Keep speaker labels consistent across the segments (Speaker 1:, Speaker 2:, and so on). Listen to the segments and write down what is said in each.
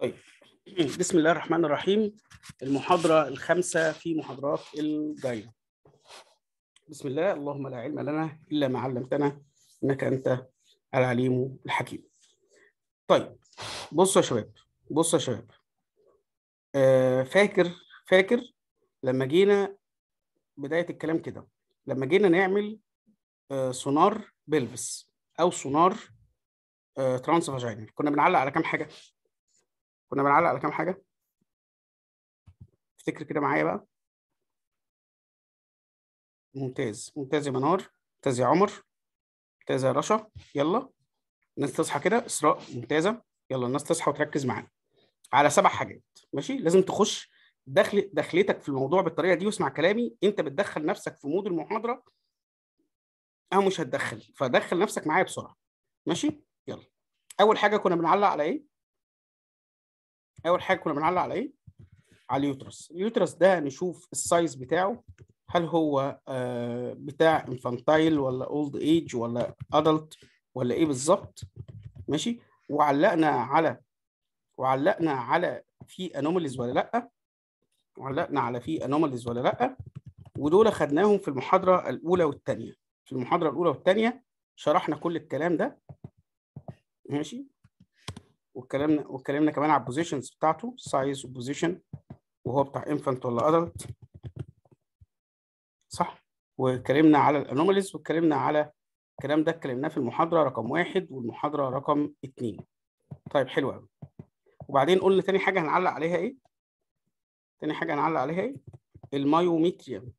Speaker 1: طيب بسم الله الرحمن الرحيم
Speaker 2: المحاضرة الخامسة في محاضرات الجاية بسم الله اللهم لا علم لنا إلا ما علمتنا إنك أنت العليم الحكيم طيب بصوا يا شباب بصوا يا شباب آه فاكر فاكر لما جينا بداية الكلام كده لما جينا نعمل آه سونار بلبس أو سونار آه ترانس فاجينال كنا بنعلق على كام حاجة كنا بنعلق على كام حاجه
Speaker 1: افتكر كده معايا بقى ممتاز
Speaker 2: ممتاز يا منار ممتاز يا عمر ممتاز يا رشا يلا الناس تصحى كده اسراء ممتازه يلا الناس تصحى وتركز معانا على سبع حاجات ماشي لازم تخش دخل دخلتك في الموضوع بالطريقه دي واسمع كلامي انت بتدخل نفسك في مود المحاضره انا مش هتدخل فدخل نفسك معايا بسرعه ماشي يلا اول حاجه كنا بنعلق على ايه اول حاجه كنا بنعلق على ايه على اليوترس اليوترس ده نشوف السايز بتاعه هل هو آه، بتاع انفانتايل ولا اولد ايج ولا ادلت ولا ايه بالظبط ماشي وعلقنا على وعلقنا على في انوماليز ولا لا وعلقنا على في انوماليز ولا لا ودول خدناهم في المحاضره الاولى والثانيه في المحاضره الاولى والثانيه شرحنا كل الكلام ده ماشي واتكلمنا واتكلمنا كمان على البوزيشنز بتاعته سايز وبوزيشن وهو بتاع انفنت ولا ادلت صح واتكلمنا على الانوماليز واتكلمنا على الكلام ده اتكلمناه في المحاضره رقم واحد والمحاضره رقم اثنين طيب حلو قوي وبعدين قلنا تاني حاجه هنعلق عليها ايه تاني حاجه هنعلق عليها ايه المايوميتريوم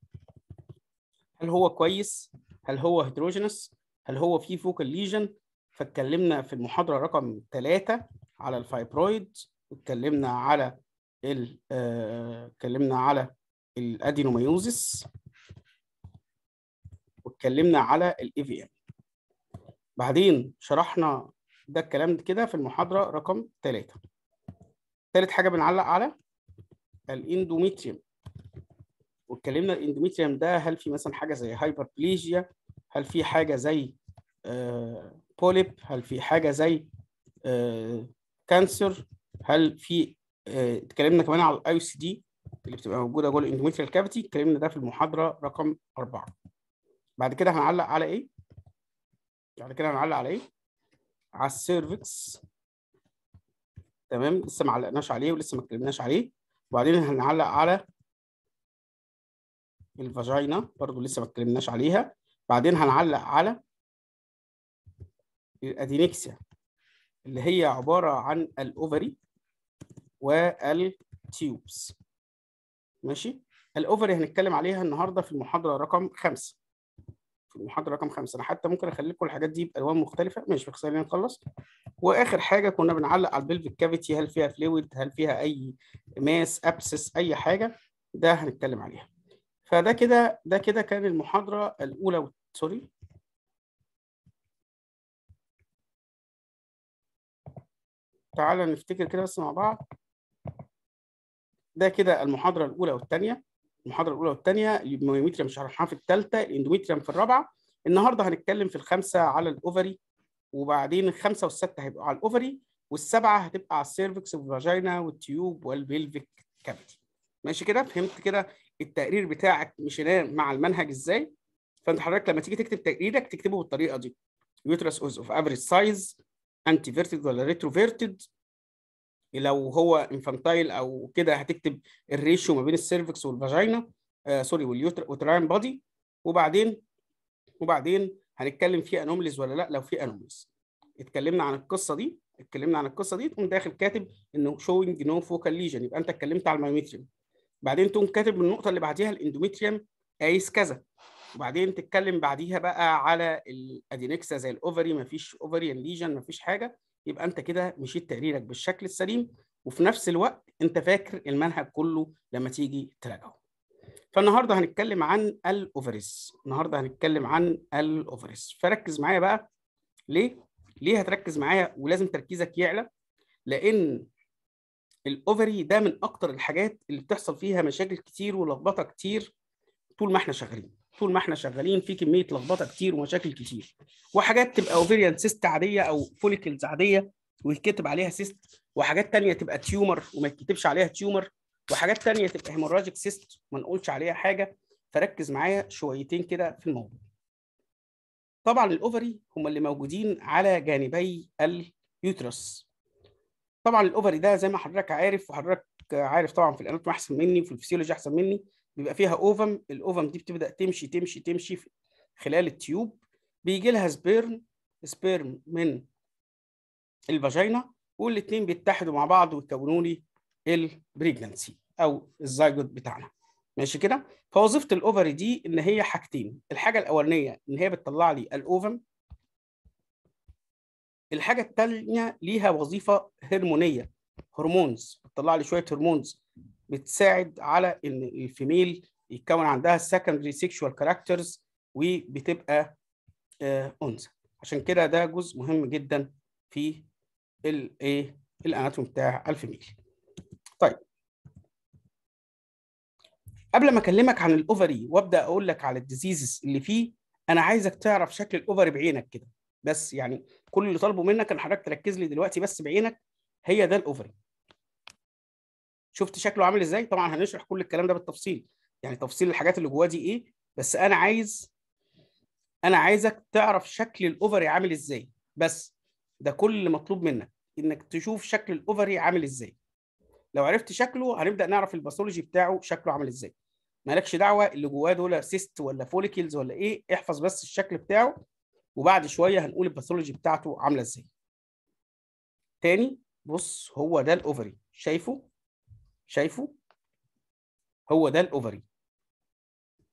Speaker 2: هل هو كويس هل هو هيدروجينس هل هو فيه فوكال ليجن فاتكلمنا في المحاضره رقم ثلاثة على الفايبرويد واتكلمنا على ال آه، اتكلمنا على الادينوميوزس واتكلمنا على الاي في ام بعدين شرحنا ده الكلام كده في المحاضره رقم ثلاثه ثالث حاجه بنعلق على الاندوميتريوم واتكلمنا الاندوميتريوم ده هل في مثلا حاجه زي هايبربليجيا هل في حاجه زي آه، بوليب هل في حاجه زي آه، كانسر هل في آه، اتكلمنا كمان على الاي سي دي اللي بتبقى موجوده جوه الاندوميتريال كافيتي اتكلمنا ده في المحاضره رقم أربعة بعد كده هنعلق على ايه بعد كده هنعلق على ايه على السيرفكس تمام لسه ما علقناش عليه ولسه ما اتكلمناش عليه وبعدين هنعلق على الفاجينا برضه لسه ما اتكلمناش عليها بعدين هنعلق على الادينكسيا اللي هي عبارة عن الأوفري والتيوبس ماشي الأوفري هنتكلم عليها النهاردة في المحاضرة رقم خمسة في المحاضرة رقم خمسة أنا حتى ممكن أخلي لكم الحاجات دي بألوان مختلفة ماشي فخلينا يعني نخلص وآخر حاجة كنا بنعلق على البلفيك كافيتي هل فيها فلويد هل فيها أي ماس أبسس أي حاجة ده هنتكلم عليها فده كده ده كده كان المحاضرة
Speaker 1: الأولى سوري
Speaker 2: تعالى نفتكر كده بس مع بعض ده كده المحاضرة الأولى والثانية المحاضرة الأولى والثانية مش هنشرحها في الثالثة الاندوميتريم في الرابعة النهاردة هنتكلم في الخمسة على الأوفري وبعدين الخمسة والستة هيبقوا على الأوفري والسبعة هتبقى على السيرفكس والفاجينا والتيوب والبيلفيك كافيتي ماشي كده فهمت كده التقرير بتاعك مش مع المنهج ازاي فانت حضرتك لما تيجي تكتب تقريرك تكتبه بالطريقه دي يوترس اوز اوف افريج سايز انتي فيرتد ولا فيرتد لو هو انفانتايل او كده هتكتب الريشيو ما بين السيرفكس والفاجينا آه سوري واليوتراين بادي وبعدين وبعدين هنتكلم في انومليز ولا لا لو في انومليز اتكلمنا عن القصه دي اتكلمنا عن القصه دي تقوم داخل كاتب انه شوينج نو فوكال ليجن يبقى انت اتكلمت على الميوميتريم بعدين تقوم كاتب النقطه اللي بعديها الاندوميتريم قايس كذا وبعدين تتكلم بعديها بقى على الادينكسا زي الاوفري مفيش اوفريان ليجن مفيش حاجه يبقى انت كده مشيت تقريرك بالشكل السليم وفي نفس الوقت انت فاكر المنهج كله لما تيجي تراجعه فالنهارده هنتكلم عن الاوفريز النهارده هنتكلم عن الاوفريز فركز معايا بقى ليه ليه هتركز معايا ولازم تركيزك يعلى لان الاوفري ده من اكتر الحاجات اللي بتحصل فيها مشاكل كتير ولخبطه كتير طول ما احنا شغالين طول ما احنا شغالين في كميه لخبطه كتير ومشاكل كتير وحاجات تبقى اوفيريان سيست عاديه او فوليكلز عاديه ويتكتب عليها سيست وحاجات ثانيه تبقى تيومر وما يتكتبش عليها تيومر وحاجات ثانيه تبقى هيموراجيك سيست ما نقولش عليها حاجه فركز معايا شويتين كده في الموضوع طبعا الاوفري هم اللي موجودين على جانبي اليوترس طبعا الاوفري ده زي ما حضرتك عارف وحضرتك عارف طبعا في الاناتومي احسن مني وفي الفسيولوجي احسن مني بيبقى فيها اوفم الاوفم دي بتبدا تمشي تمشي تمشي خلال التيوب بيجي لها سبيرم سبيرم من الفاجينا والاثنين بيتحدوا مع بعض ويكونوا لي البريجنسي او الزيجوت بتاعنا ماشي كده فوظيفه الاوفري دي ان هي حاجتين الحاجه الاولانيه ان هي بتطلع لي الاوفم الحاجه الثانيه ليها وظيفه هرمونيه هرمونز بتطلع لي شويه هرمونز بتساعد على ان الفيميل يتكون عندها السكندري سيكشوال كاركترز وبتبقى انثى آه، عشان كده ده جزء مهم جدا في الايه الاناتوم بتاع الفيميل طيب قبل ما اكلمك عن الاوفري وابدا اقول لك على الديزيزز اللي فيه انا عايزك تعرف شكل الاوفري بعينك كده بس يعني كل اللي طالبه منك ان حضرتك تركز لي دلوقتي بس بعينك هي ده الاوفري شفت شكله عامل ازاي طبعا هنشرح كل الكلام ده بالتفصيل يعني تفصيل الحاجات اللي جواه دي ايه بس انا عايز انا عايزك تعرف شكل الاوفري عامل ازاي بس ده كل اللي مطلوب منك انك تشوف شكل الاوفري عامل ازاي لو عرفت شكله هنبدا نعرف الباثولوجي بتاعه شكله عامل ازاي مالكش دعوه اللي جواه دول سيست ولا فوليكلز ولا ايه احفظ بس الشكل بتاعه وبعد شويه هنقول الباثولوجي بتاعته عامله ازاي تاني بص هو ده الاوفري شايفه شايفه هو ده الاوفري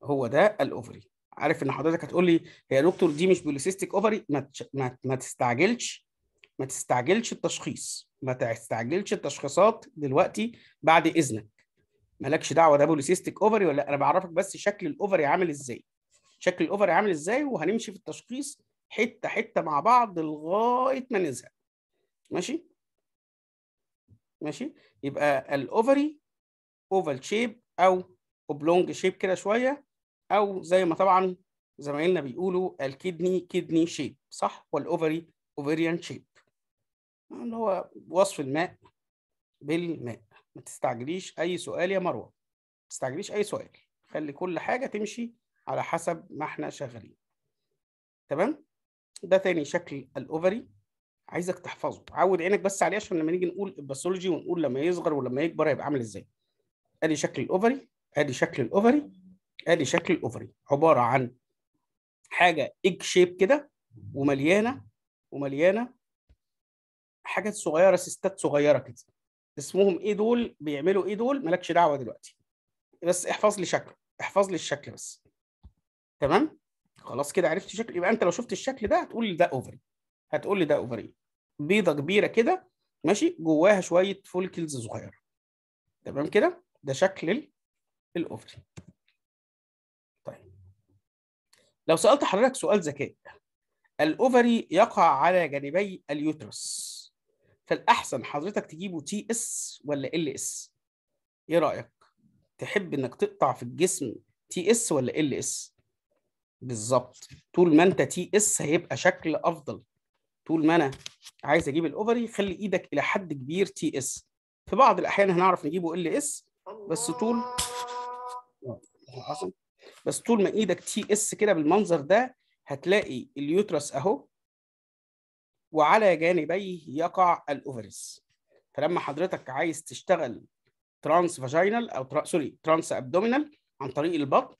Speaker 2: هو ده الاوفري عارف ان حضرتك هتقول لي هي دكتور دي مش بوليسيستيك اوفري ما, ما ما تستعجلش ما تستعجلش التشخيص ما تستعجلش التشخيصات دلوقتي بعد اذنك مالكش دعوه ده بوليسيستيك اوفري ولا انا بعرفك بس شكل الاوفري عامل ازاي شكل الاوفري عامل ازاي وهنمشي في التشخيص حته حته مع بعض لغايه ما نزهق ماشي ماشي يبقى الاوفري اوفال شيب او اوبلونج شيب كده شويه او زي ما طبعا زمايلنا بيقولوا الكدني كدني شيب صح والاوفري اوفريان شيب اللي هو وصف الماء بالماء ما تستعجليش اي سؤال يا مروه ما تستعجليش اي سؤال خلي كل حاجه تمشي على حسب ما احنا شغالين تمام ده تاني شكل الاوفري عايزك تحفظه عود عينك بس عليه عشان لما نيجي نقول الباثولوجي ونقول لما يصغر ولما يكبر هيبقى عامل ازاي ادي شكل الاوفري ادي شكل الاوفري ادي شكل الاوفري عباره عن حاجه ايج شيب كده ومليانه ومليانه حاجات صغيره سيستات صغيره كده اسمهم ايه دول بيعملوا ايه دول مالكش دعوه دلوقتي بس احفظ لي شكله احفظ لي الشكل بس تمام خلاص كده عرفت شكل يبقى انت لو شفت الشكل ده هتقول ده اوفري هتقول لي ده اوفري بيضه كبيره كده ماشي جواها شويه فولكلز صغيره تمام كده ده شكل الاوفري طيب لو سالت حضرتك سؤال ذكاء الاوفري يقع على جانبي اليوترس فالاحسن حضرتك تجيبه تي اس ولا ال اس ايه رايك تحب انك تقطع في الجسم تي اس ولا ال اس بالظبط طول ما انت تي اس هيبقى شكل افضل طول ما انا عايز اجيب الاوفري خلي ايدك الى حد كبير تي اس في بعض الاحيان هنعرف نجيبه ال اس بس طول آه. بس طول ما ايدك تي اس كده بالمنظر ده هتلاقي اليوترس اهو وعلى جانبيه يقع الاوفريس فلما حضرتك عايز تشتغل ترانس فاجينال او سوري ترانس ابدومينال عن طريق البطن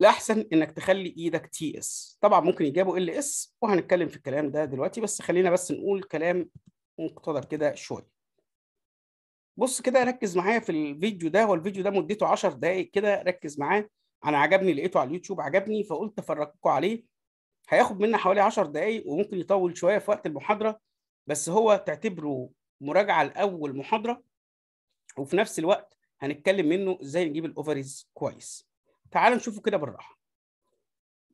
Speaker 2: الاحسن انك تخلي ايدك تي اس طبعا ممكن يجيبوا ال اس وهنتكلم في الكلام ده دلوقتي بس خلينا بس نقول كلام مقتضب كده شويه بص كده ركز معايا في الفيديو ده هو الفيديو ده مدته 10 دقائق كده ركز معاه انا عجبني لقيته على اليوتيوب عجبني فقلت افرجكم عليه هياخد منا حوالي 10 دقائق وممكن يطول شويه في وقت المحاضره بس هو تعتبره مراجعه لاول محاضره وفي نفس الوقت هنتكلم منه ازاي نجيب الاوفريز كويس تعال نشوفه كده بالراحه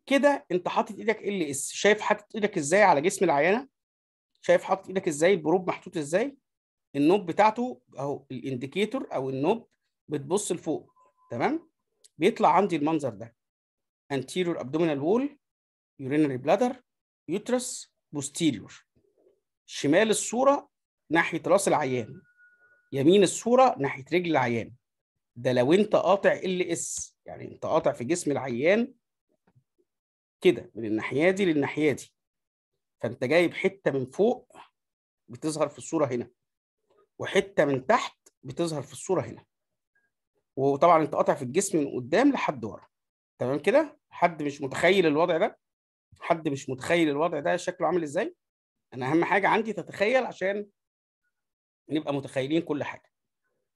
Speaker 2: كده انت حاطط ايدك ال اس شايف حاطط ايدك ازاي على جسم العينه شايف حاطط ايدك ازاي البروب محطوط ازاي النوب بتاعته اهو الانديكيتور او النوب بتبص لفوق تمام بيطلع عندي المنظر ده anterior abdominal wall urinary bladder uterus posterior شمال الصوره ناحيه راس العيان يمين الصوره ناحيه رجل العيان ده لو انت قاطع ال اس يعني انت قاطع في جسم العيان كده من الناحيه دي للناحيه دي فانت جايب حته من فوق بتظهر في الصوره هنا وحته من تحت بتظهر في الصوره هنا وطبعا انت قاطع في الجسم من قدام لحد ورا تمام كده حد مش متخيل الوضع ده حد مش متخيل الوضع ده شكله عامل ازاي انا اهم حاجه عندي تتخيل عشان نبقى متخيلين كل حاجه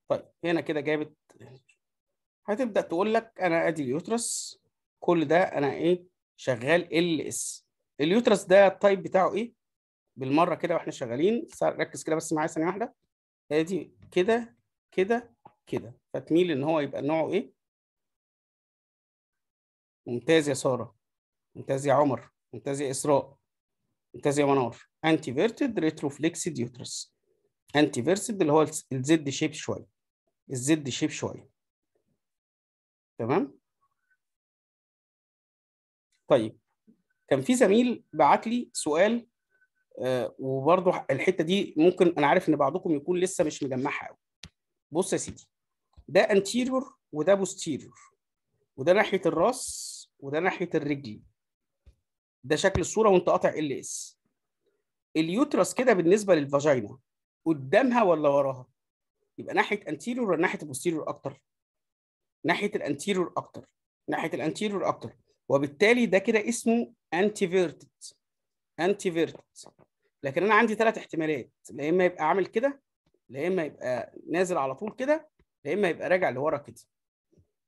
Speaker 2: طيب هنا كده جابت هتبدا تقول لك انا ادي اليوترس كل ده انا ايه شغال ال اس اليوترس ده التايب بتاعه ايه بالمره كده واحنا شغالين ركز كده بس معايا ثانيه واحده ادي كده كده كده فتميل ان هو يبقى نوعه ايه ممتاز يا ساره ممتاز يا عمر ممتاز يا اسراء ممتاز يا منار انتيفيرتد ريتروفليكسد يوترس فيرسد اللي هو الزد شيب شويه الزد شيب
Speaker 1: شويه تمام
Speaker 2: طيب كان في زميل بعت لي سؤال آه وبرضه الحته دي ممكن انا عارف ان بعضكم يكون لسه مش مجمعها قوي بص يا سيدي ده انتيريور وده بوستيريور وده ناحيه الراس وده ناحيه الرجل ده شكل الصوره وانت قاطع ال اس اليوترس كده بالنسبه للفاجينا قدامها ولا وراها يبقى ناحيه anterior ولا ناحيه posterior اكتر ناحيه anterior اكتر ناحيه anterior اكتر وبالتالي ده كده اسمه انتيفيرتد انتيفيرتد لكن انا عندي ثلاث احتمالات لا اما يبقى عامل كده لا اما يبقى نازل على طول كده لا اما يبقى راجع لورا كده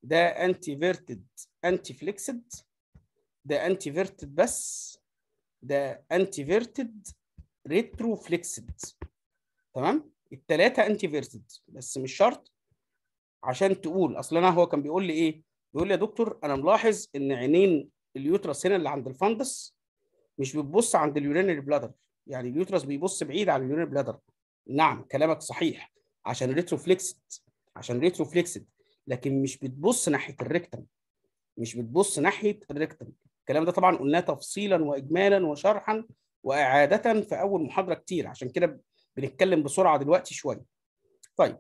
Speaker 2: ده انتيفيرتد انتيفليكسد ده انتيفيرتد بس ده انتيفيرتد ريتروفليكسد تمام الثلاثه انتي فيرسد بس مش شرط عشان تقول اصل انا هو كان بيقول لي ايه بيقول لي يا دكتور انا ملاحظ ان عينين اليوترس هنا اللي عند الفندس مش بتبص عند اليورينري بلادر يعني اليوترس بيبص بعيد عن اليورينري بلادر نعم كلامك صحيح عشان ريتروفليكسد عشان ريتروفليكسد لكن مش بتبص ناحيه الريكتم مش بتبص ناحيه الريكتم الكلام ده طبعا قلناه تفصيلا واجمالا وشرحا واعاده في اول محاضره كتير عشان كده بنتكلم بسرعه دلوقتي شويه طيب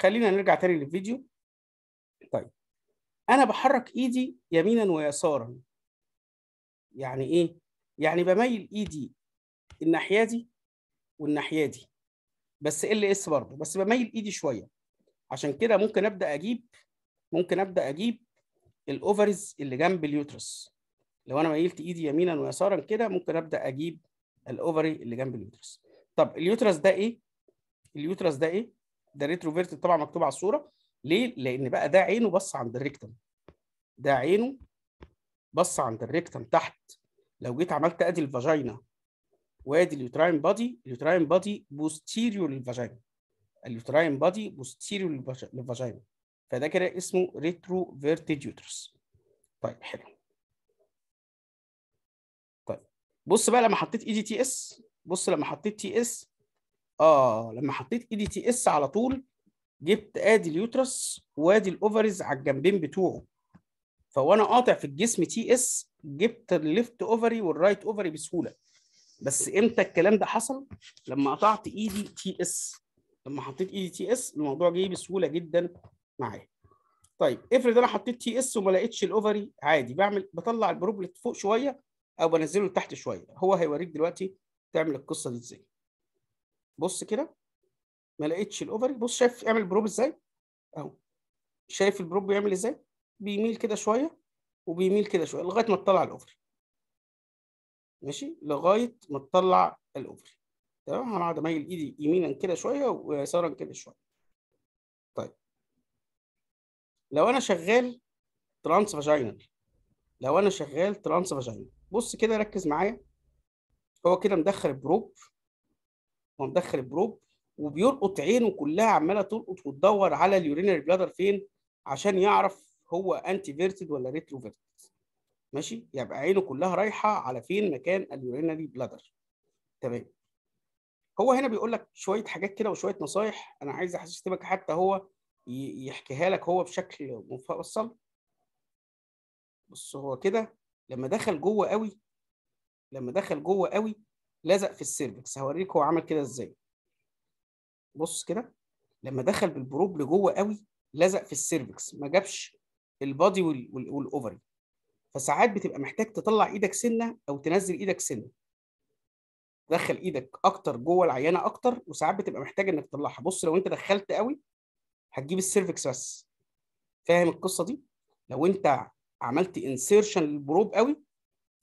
Speaker 2: خلينا نرجع تاني للفيديو طيب انا بحرك ايدي يمينا ويسارا يعني ايه يعني بميل ايدي الناحيه دي والناحيه دي بس ال اس برضه بس بميل ايدي شويه عشان كده ممكن ابدا اجيب ممكن ابدا اجيب الاوفرز اللي جنب اليوترس لو انا ميلت ايدي يمينا ويسارا كده ممكن ابدا اجيب الاوفري اللي جنب اليوترس طب اليوترس ده ايه؟ اليوترس ده ايه؟ ده ريتروفيرت طبعا مكتوب على الصوره ليه؟ لان بقى ده عينه بص عند الريكتم ده عينه بص عند الريكتم تحت لو جيت عملت ادي الفاجينا وادي اليوتراين بادي اليوتراين بادي بوستيريو للفاجينا اليوتراين بادي بوستيريو للفاجينا فده كده اسمه ريترو يوترس طيب حلو طيب بص بقى لما حطيت اي دي تي اس بص لما حطيت تي اس اه لما حطيت ايدي تي اس على طول جبت ادي اليوترس وادي الاوفرز على الجنبين بتوعه فوانا قاطع في الجسم تي اس جبت الليفت اوفري والرايت اوفري بسهوله بس امتى الكلام ده حصل لما قطعت ايدي تي اس لما حطيت ايدي تي اس الموضوع جه بسهوله جدا معايا طيب افرض انا حطيت تي اس وما لقيتش الاوفري عادي بعمل بطلع البروبلت فوق شويه او بنزله لتحت شويه هو هيوريك دلوقتي تعمل القصه دي ازاي بص كده ما لقيتش الاوفري بص شايف اعمل بروب ازاي اهو شايف البروب بيعمل ازاي بيميل كده شويه وبيميل كده شويه لغايه ما تطلع الاوفري ماشي لغايه ما تطلع الاوفري تمام انا قاعد اميل ايدي يمينا كده شويه ويسارا كده شويه طيب لو انا شغال ترانس فاجينال لو انا شغال ترانس فاجينال بص كده ركز معايا هو كده مدخل البروب هو مدخل البروب وبيلقط عينه كلها عماله تلقط وتدور على اليورينري بلادر فين عشان يعرف هو انتي فيرتد ولا ريترو فيرتد ماشي يبقى عينه كلها رايحه على فين مكان اليورينري بلادر تمام هو هنا بيقول لك شويه حاجات كده وشويه نصايح انا عايز احسسك حتى هو يحكيها لك هو بشكل مفصل بص هو كده لما دخل جوه قوي لما دخل جوه قوي لزق في السيرفكس هوريك هو عمل كده ازاي بص كده لما دخل بالبروب لجوه قوي لزق في السيرفكس ما جابش البادي والاوفري فساعات بتبقى محتاج تطلع ايدك سنه او تنزل ايدك سنه دخل ايدك اكتر جوه العينه اكتر وساعات بتبقى محتاج انك تطلعها بص لو انت دخلت قوي هتجيب السيرفكس بس فاهم القصه دي لو انت عملت انسيرشن للبروب قوي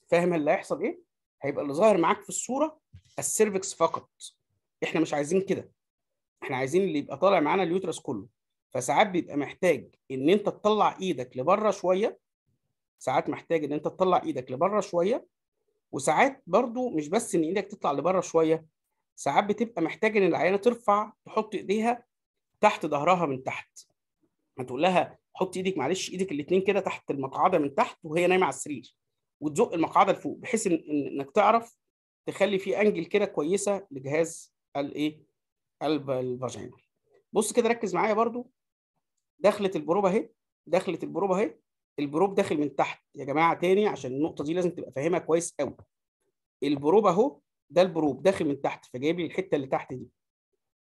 Speaker 2: فاهم اللي هيحصل ايه هيبقى اللي ظاهر معاك في الصوره السيرفكس فقط احنا مش عايزين كده احنا عايزين اللي يبقى طالع معانا اليوترس كله فساعات بيبقى محتاج ان انت تطلع ايدك لبره شويه ساعات محتاج ان انت تطلع ايدك لبره شويه وساعات برضو مش بس ان ايدك تطلع لبره شويه ساعات بتبقى محتاج ان العيانه ترفع تحط ايديها تحت ظهرها من تحت هتقول لها حط ايدك معلش ايدك الاثنين كده تحت المقعده من تحت وهي نايمه على السرير وتزق المقعده لفوق بحيث انك تعرف تخلي فيه انجل كده كويسه لجهاز الايه قلب الفاجينا بص كده ركز معايا برضو دخلت البروبه اهي دخلت البروبه اهي البروب داخل من تحت يا جماعه تاني عشان النقطه دي لازم تبقى فاهمها كويس قوي البروب اهو ده البروب داخل من تحت فجايب لي الحته اللي تحت دي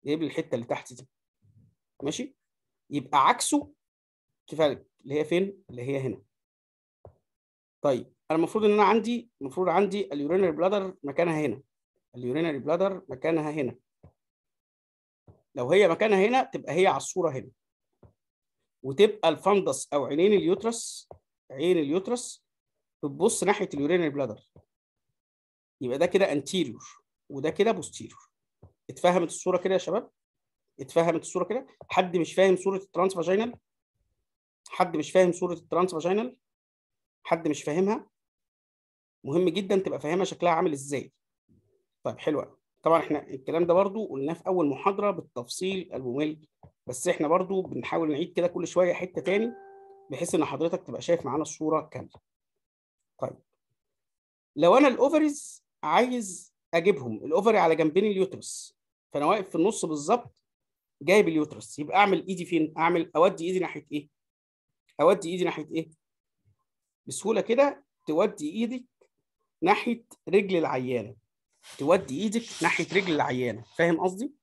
Speaker 2: جايب لي الحته اللي تحت دي ماشي يبقى عكسه كفالك اللي هي فين اللي هي هنا طيب انا المفروض ان انا عندي المفروض عندي اليورينري بلادر مكانها هنا اليورينري بلادر مكانها هنا لو هي مكانها هنا تبقى هي على الصوره هنا وتبقى الفندس او عينين اليوترس عين اليوترس بتبص ناحيه اليورينري بلادر يبقى ده كده انتيريور وده كده بوستيريور اتفهمت الصوره كده يا شباب اتفهمت الصوره كده حد مش فاهم صوره الترانس فاجينال حد مش فاهم صوره الترانس فاجينال حد مش فاهمها مهم جدا تبقى فاهمها شكلها عامل ازاي طيب حلو قوي طبعا احنا الكلام ده برضو قلناه في اول محاضره بالتفصيل الممل بس احنا برضو بنحاول نعيد كده كل شويه حته تاني بحيث ان حضرتك تبقى شايف معانا الصوره كامله طيب لو انا الاوفريز عايز اجيبهم الاوفري على جنبين اليوترس فانا واقف في النص بالظبط جايب اليوترس يبقى اعمل ايدي فين اعمل اودي ايدي ناحيه ايه اودي ايدي ناحيه ايه بسهوله كده تودي ايدك ناحيه رجل العيانه تودي ايدك ناحيه رجل العيانه فاهم قصدي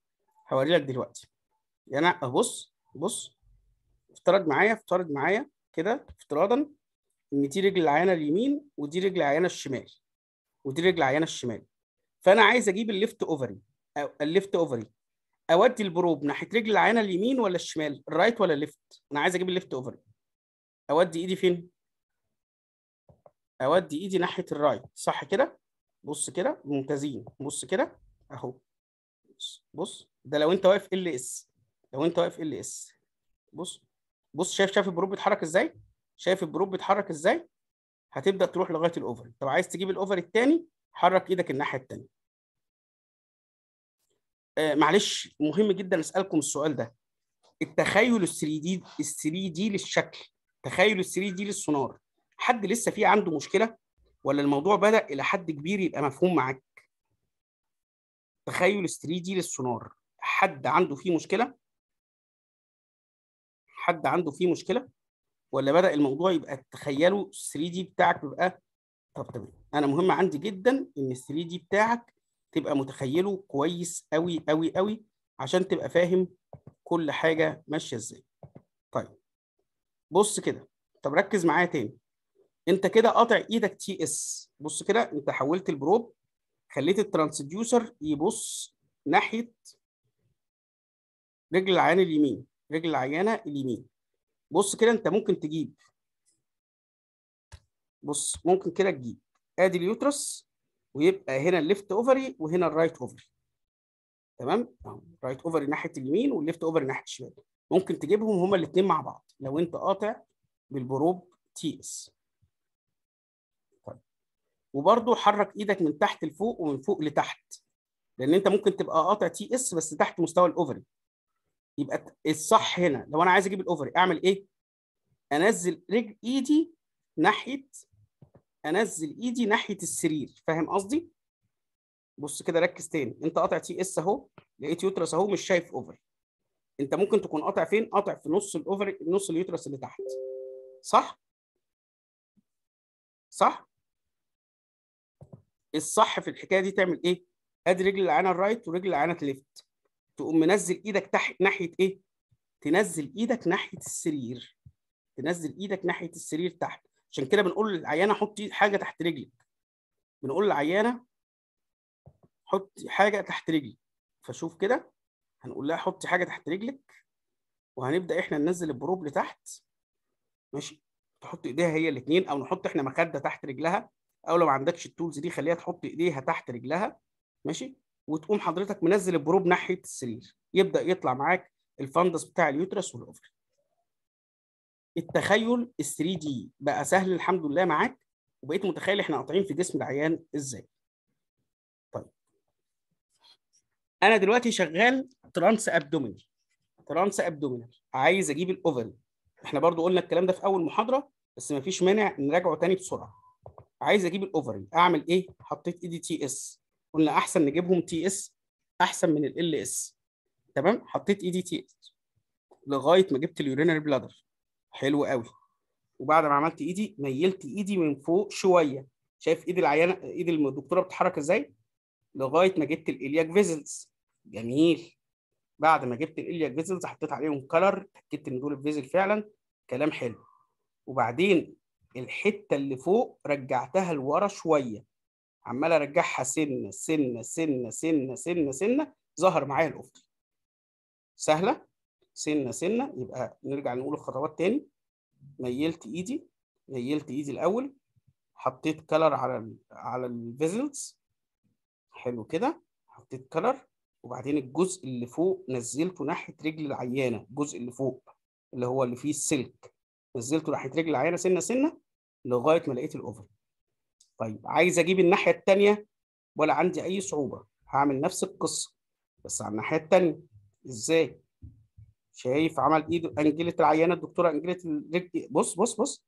Speaker 2: هوري لك دلوقتي يعني انا ابص بص افترض معايا افترض معايا كده افتراضا ان دي رجل العيانه اليمين ودي رجل العيانه الشمال ودي رجل العيانه الشمال فانا عايز اجيب الليفت اوفري او الليفت اوفري اودي البروب ناحيه رجل العيانه اليمين ولا الشمال الرايت ولا الليفت انا عايز اجيب الليفت اوفري اودي ايدي فين اودي ايدي ناحيه الرايت صح كده بص كده ممتازين بص كده اهو بص ده لو انت واقف ال اس لو انت واقف ال اس بص بص شايف شايف البروب بيتحرك ازاي شايف البروب بيتحرك ازاي هتبدا تروح لغايه الاوفر طب عايز تجيب الاوفر الثاني حرك ايدك الناحيه الثانيه آه معلش مهم جدا اسالكم السؤال ده التخيل ال 3 دي ال 3 دي للشكل تخيل ال 3 دي للسونار حد لسه في عنده مشكله ولا الموضوع بدا الى حد كبير يبقى مفهوم معاك تخيل 3 دي للسونار حد عنده فيه مشكله حد عنده فيه مشكله ولا بدا الموضوع يبقى تخيله 3 دي بتاعك بيبقى طب تمام انا مهم عندي جدا ان 3 دي بتاعك تبقى متخيله كويس قوي قوي قوي عشان تبقى فاهم كل حاجه ماشيه ازاي طيب بص كده طب ركز معايا تاني انت كده قاطع ايدك تي اس بص كده انت حولت البروب خليت الترانسديوسر يبص ناحيه رجل العيان اليمين رجل العيانه اليمين بص كده انت ممكن تجيب بص ممكن كده تجيب ادي اليوترس ويبقى هنا الليفت اوفري وهنا الرايت اوفري تمام اهو الرايت اوفري ناحيه اليمين والليفت اوفري ناحيه الشمال ممكن تجيبهم هما الاثنين مع بعض لو انت قاطع بالبروب تي اس وبرضه حرك ايدك من تحت لفوق ومن فوق لتحت لان انت ممكن تبقى قاطع تي اس بس تحت مستوى الاوفري يبقى الصح هنا لو انا عايز اجيب الاوفري اعمل ايه انزل رجل ايدي ناحيه انزل ايدي ناحيه السرير فاهم قصدي بص كده ركز تاني انت قاطع تي اس اهو لقيت يوترس اهو مش شايف اوفري انت ممكن تكون قاطع فين قاطع في نص الاوفري نص اليوترس اللي تحت صح صح الصح في الحكايه دي تعمل ايه؟ ادي رجل العانه الرايت ورجل العانه ليفت تقوم منزل ايدك تحت ناحيه ايه؟ تنزل ايدك ناحيه السرير تنزل ايدك ناحيه السرير تحت عشان كده بنقول للعيانه حطي حاجه تحت رجلك بنقول للعيانه حطي حاجه تحت رجلك فشوف كده هنقول لها حطي حاجه تحت رجلك وهنبدا احنا ننزل البروب لتحت ماشي تحط ايديها هي الاثنين او نحط احنا مخده تحت رجلها او لو ما عندكش التولز دي خليها تحط ايديها تحت رجلها ماشي وتقوم حضرتك منزل البروب ناحيه السرير يبدا يطلع معاك الفندس بتاع اليوترس والاوفر التخيل ال 3 دي بقى سهل الحمد لله معاك وبقيت متخيل احنا قاطعين في جسم العيان ازاي طيب انا دلوقتي شغال ترانس ابدومينال ترانس ابدومينال عايز اجيب الاوفري احنا برضو قلنا الكلام ده في اول محاضره بس مفيش مانع نراجعه تاني بسرعه عايز اجيب الاوفري اعمل ايه حطيت ايدي تي اس قلنا احسن نجيبهم تي اس احسن من ال اس تمام حطيت ايدي تي اس لغايه ما جبت اليورينري بلادر حلو قوي وبعد ما عملت ايدي ميلت ايدي من فوق شويه شايف ايد العيانه ايد الدكتوره بتتحرك ازاي لغايه ما جبت الالياك فيزلز جميل بعد ما جبت الالياك فيزلز حطيت عليهم كلر اتاكدت ان دول فيزل فعلا كلام حلو وبعدين الحته اللي فوق رجعتها لورا شويه عمال ارجعها سنه سنه سنه سنه سنه سنه ظهر معايا الافقي سهله سنه سنه يبقى نرجع نقول الخطوات تاني ميلت ايدي ميلت ايدي الاول حطيت كلر على الـ على الفيزلز حلو كده حطيت كلر وبعدين الجزء اللي فوق نزلته ناحيه رجل العيانه الجزء اللي فوق اللي هو اللي فيه السلك نزلته ناحيه رجل العيانه سنه سنه لغايه ما لقيت الاوفر طيب عايز اجيب الناحيه الثانيه ولا عندي اي صعوبه هعمل نفس القصه بس على الناحيه الثانيه ازاي شايف عمل ايده انجله العيانه الدكتوره انجله الرجل بص بص بص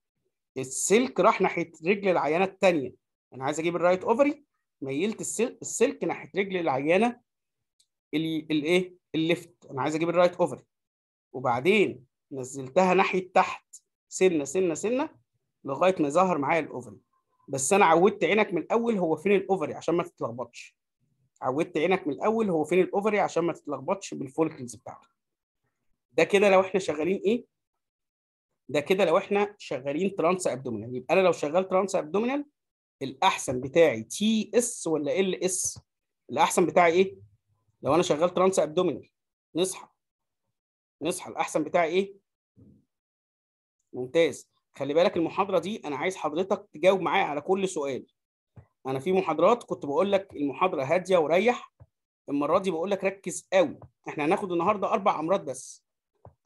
Speaker 2: السلك راح ناحيه رجل العيانه الثانيه انا عايز اجيب الرايت اوفري ميلت السلك, السلك ناحيه رجل العيانه الايه الليفت انا عايز اجيب الرايت اوفري وبعدين نزلتها ناحيه تحت سنه سنه سنه لغايه ما ظهر معايا الاوفري بس انا عودت عينك من الاول هو فين الاوفري عشان ما تتلخبطش عودت عينك من الاول هو فين الاوفري عشان ما تتلخبطش بالفولكلز بتاعته ده كده لو احنا شغالين ايه ده كده لو احنا شغالين ترانس ابدومينال يبقى انا لو شغال ترانس ابدومينال الاحسن بتاعي تي اس ولا ال اس الاحسن بتاعي ايه لو انا شغال ترانس ابدومينال نصحى نصحى الاحسن بتاعي ايه ممتاز خلي بالك المحاضره دي انا عايز حضرتك تجاوب معايا على كل سؤال انا في محاضرات كنت بقول لك المحاضره هاديه وريح المره دي بقول لك ركز قوي احنا هناخد النهارده اربع امراض بس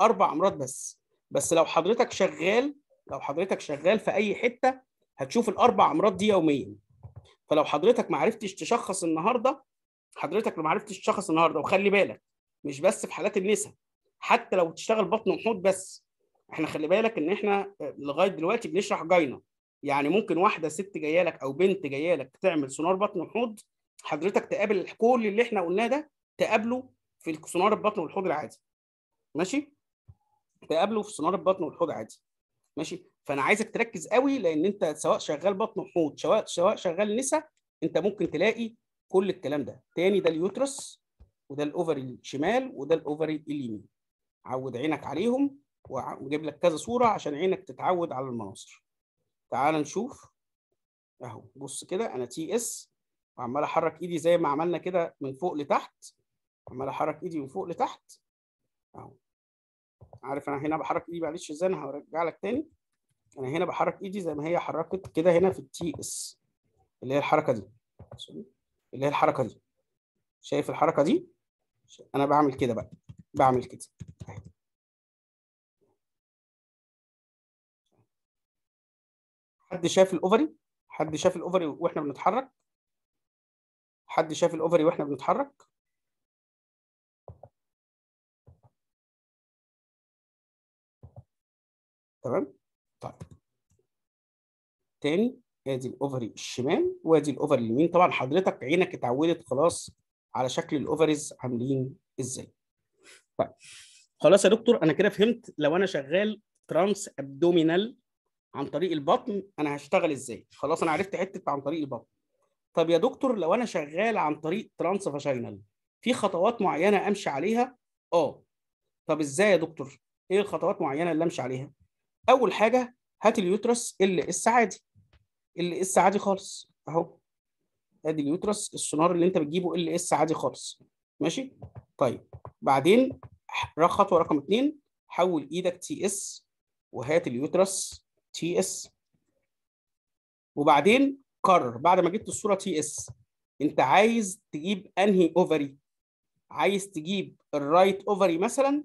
Speaker 2: اربع امراض بس بس لو حضرتك شغال لو حضرتك شغال في اي حته هتشوف الاربع امراض دي يوميا فلو حضرتك ما عرفتش تشخص النهارده حضرتك لو ما عرفتش تشخص النهارده وخلي بالك مش بس في حالات النساء حتى لو تشتغل بطن وحوض بس احنا خلي بالك ان احنا لغايه دلوقتي بنشرح جاينا يعني ممكن واحده ست جايه لك او بنت جايه لك تعمل سونار بطن وحوض حضرتك تقابل كل اللي احنا قلناه ده تقابله في سونار البطن والحوض العادي ماشي تقابله في سونار البطن والحوض عادي ماشي فانا عايزك تركز قوي لان انت سواء شغال بطن وحوض سواء سواء شغال نسا انت ممكن تلاقي كل الكلام ده تاني ده اليوترس وده الاوفري الشمال وده الاوفري اليمين عود عينك عليهم وجيب لك كذا صورة عشان عينك تتعود على المناظر تعال نشوف اهو بص كده انا تي اس وعمال احرك ايدي زي ما عملنا كده من فوق لتحت عمال احرك ايدي من فوق لتحت اهو عارف انا هنا بحرك ايدي معلش ازاي انا هرجع لك تاني انا هنا بحرك ايدي زي ما هي حركت كده هنا في التي اس اللي هي الحركه دي اللي هي الحركه دي شايف الحركه دي انا بعمل كده بقى بعمل كده
Speaker 1: حد شاف الاوفري حد شاف الاوفري واحنا بنتحرك حد شاف الاوفري واحنا بنتحرك
Speaker 2: تمام طيب تاني ادي الاوفري الشمال وادي الاوفري اليمين طبعا حضرتك عينك اتعودت خلاص على شكل الاوفريز عاملين ازاي طيب خلاص يا دكتور انا كده فهمت لو انا شغال ترانس ابدومينال عن طريق البطن انا هشتغل ازاي خلاص انا عرفت حته عن طريق البطن طب يا دكتور لو انا شغال عن طريق ترانس فاجينال في خطوات معينه امشي عليها اه طب ازاي يا دكتور ايه الخطوات معينه اللي امشي عليها اول حاجه هات اليوترس اللي اس عادي اللي اس عادي خالص اهو ادي اليوترس السونار اللي انت بتجيبه ال اس عادي خالص ماشي طيب بعدين خطوه رقم اثنين حول ايدك تي اس وهات اليوترس تي اس وبعدين قرر بعد ما جبت الصوره تي اس انت عايز تجيب انهي اوفري عايز تجيب الرايت اوفري مثلا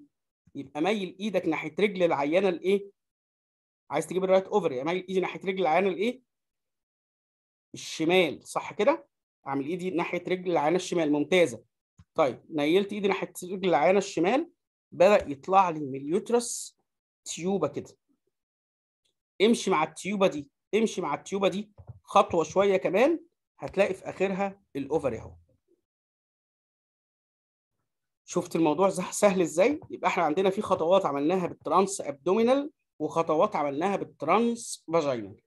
Speaker 2: يبقى ميل ايدك ناحيه رجل العينه الايه عايز تجيب الرايت اوفري ميل ايدي ناحيه رجل العينه الايه الشمال صح كده اعمل ايدي ناحيه رجل العينه الشمال ممتازه طيب نيلت ايدي ناحيه رجل العينه الشمال بدا يطلع لي من اليوترس تيوبه كده امشي مع التيوبه دي امشي مع التيوبه دي خطوه شويه كمان هتلاقي في اخرها الاوفر اهو شفت الموضوع سهل ازاي يبقى احنا عندنا في خطوات عملناها بالترانس ابدومينال وخطوات عملناها بالترانس فاجينال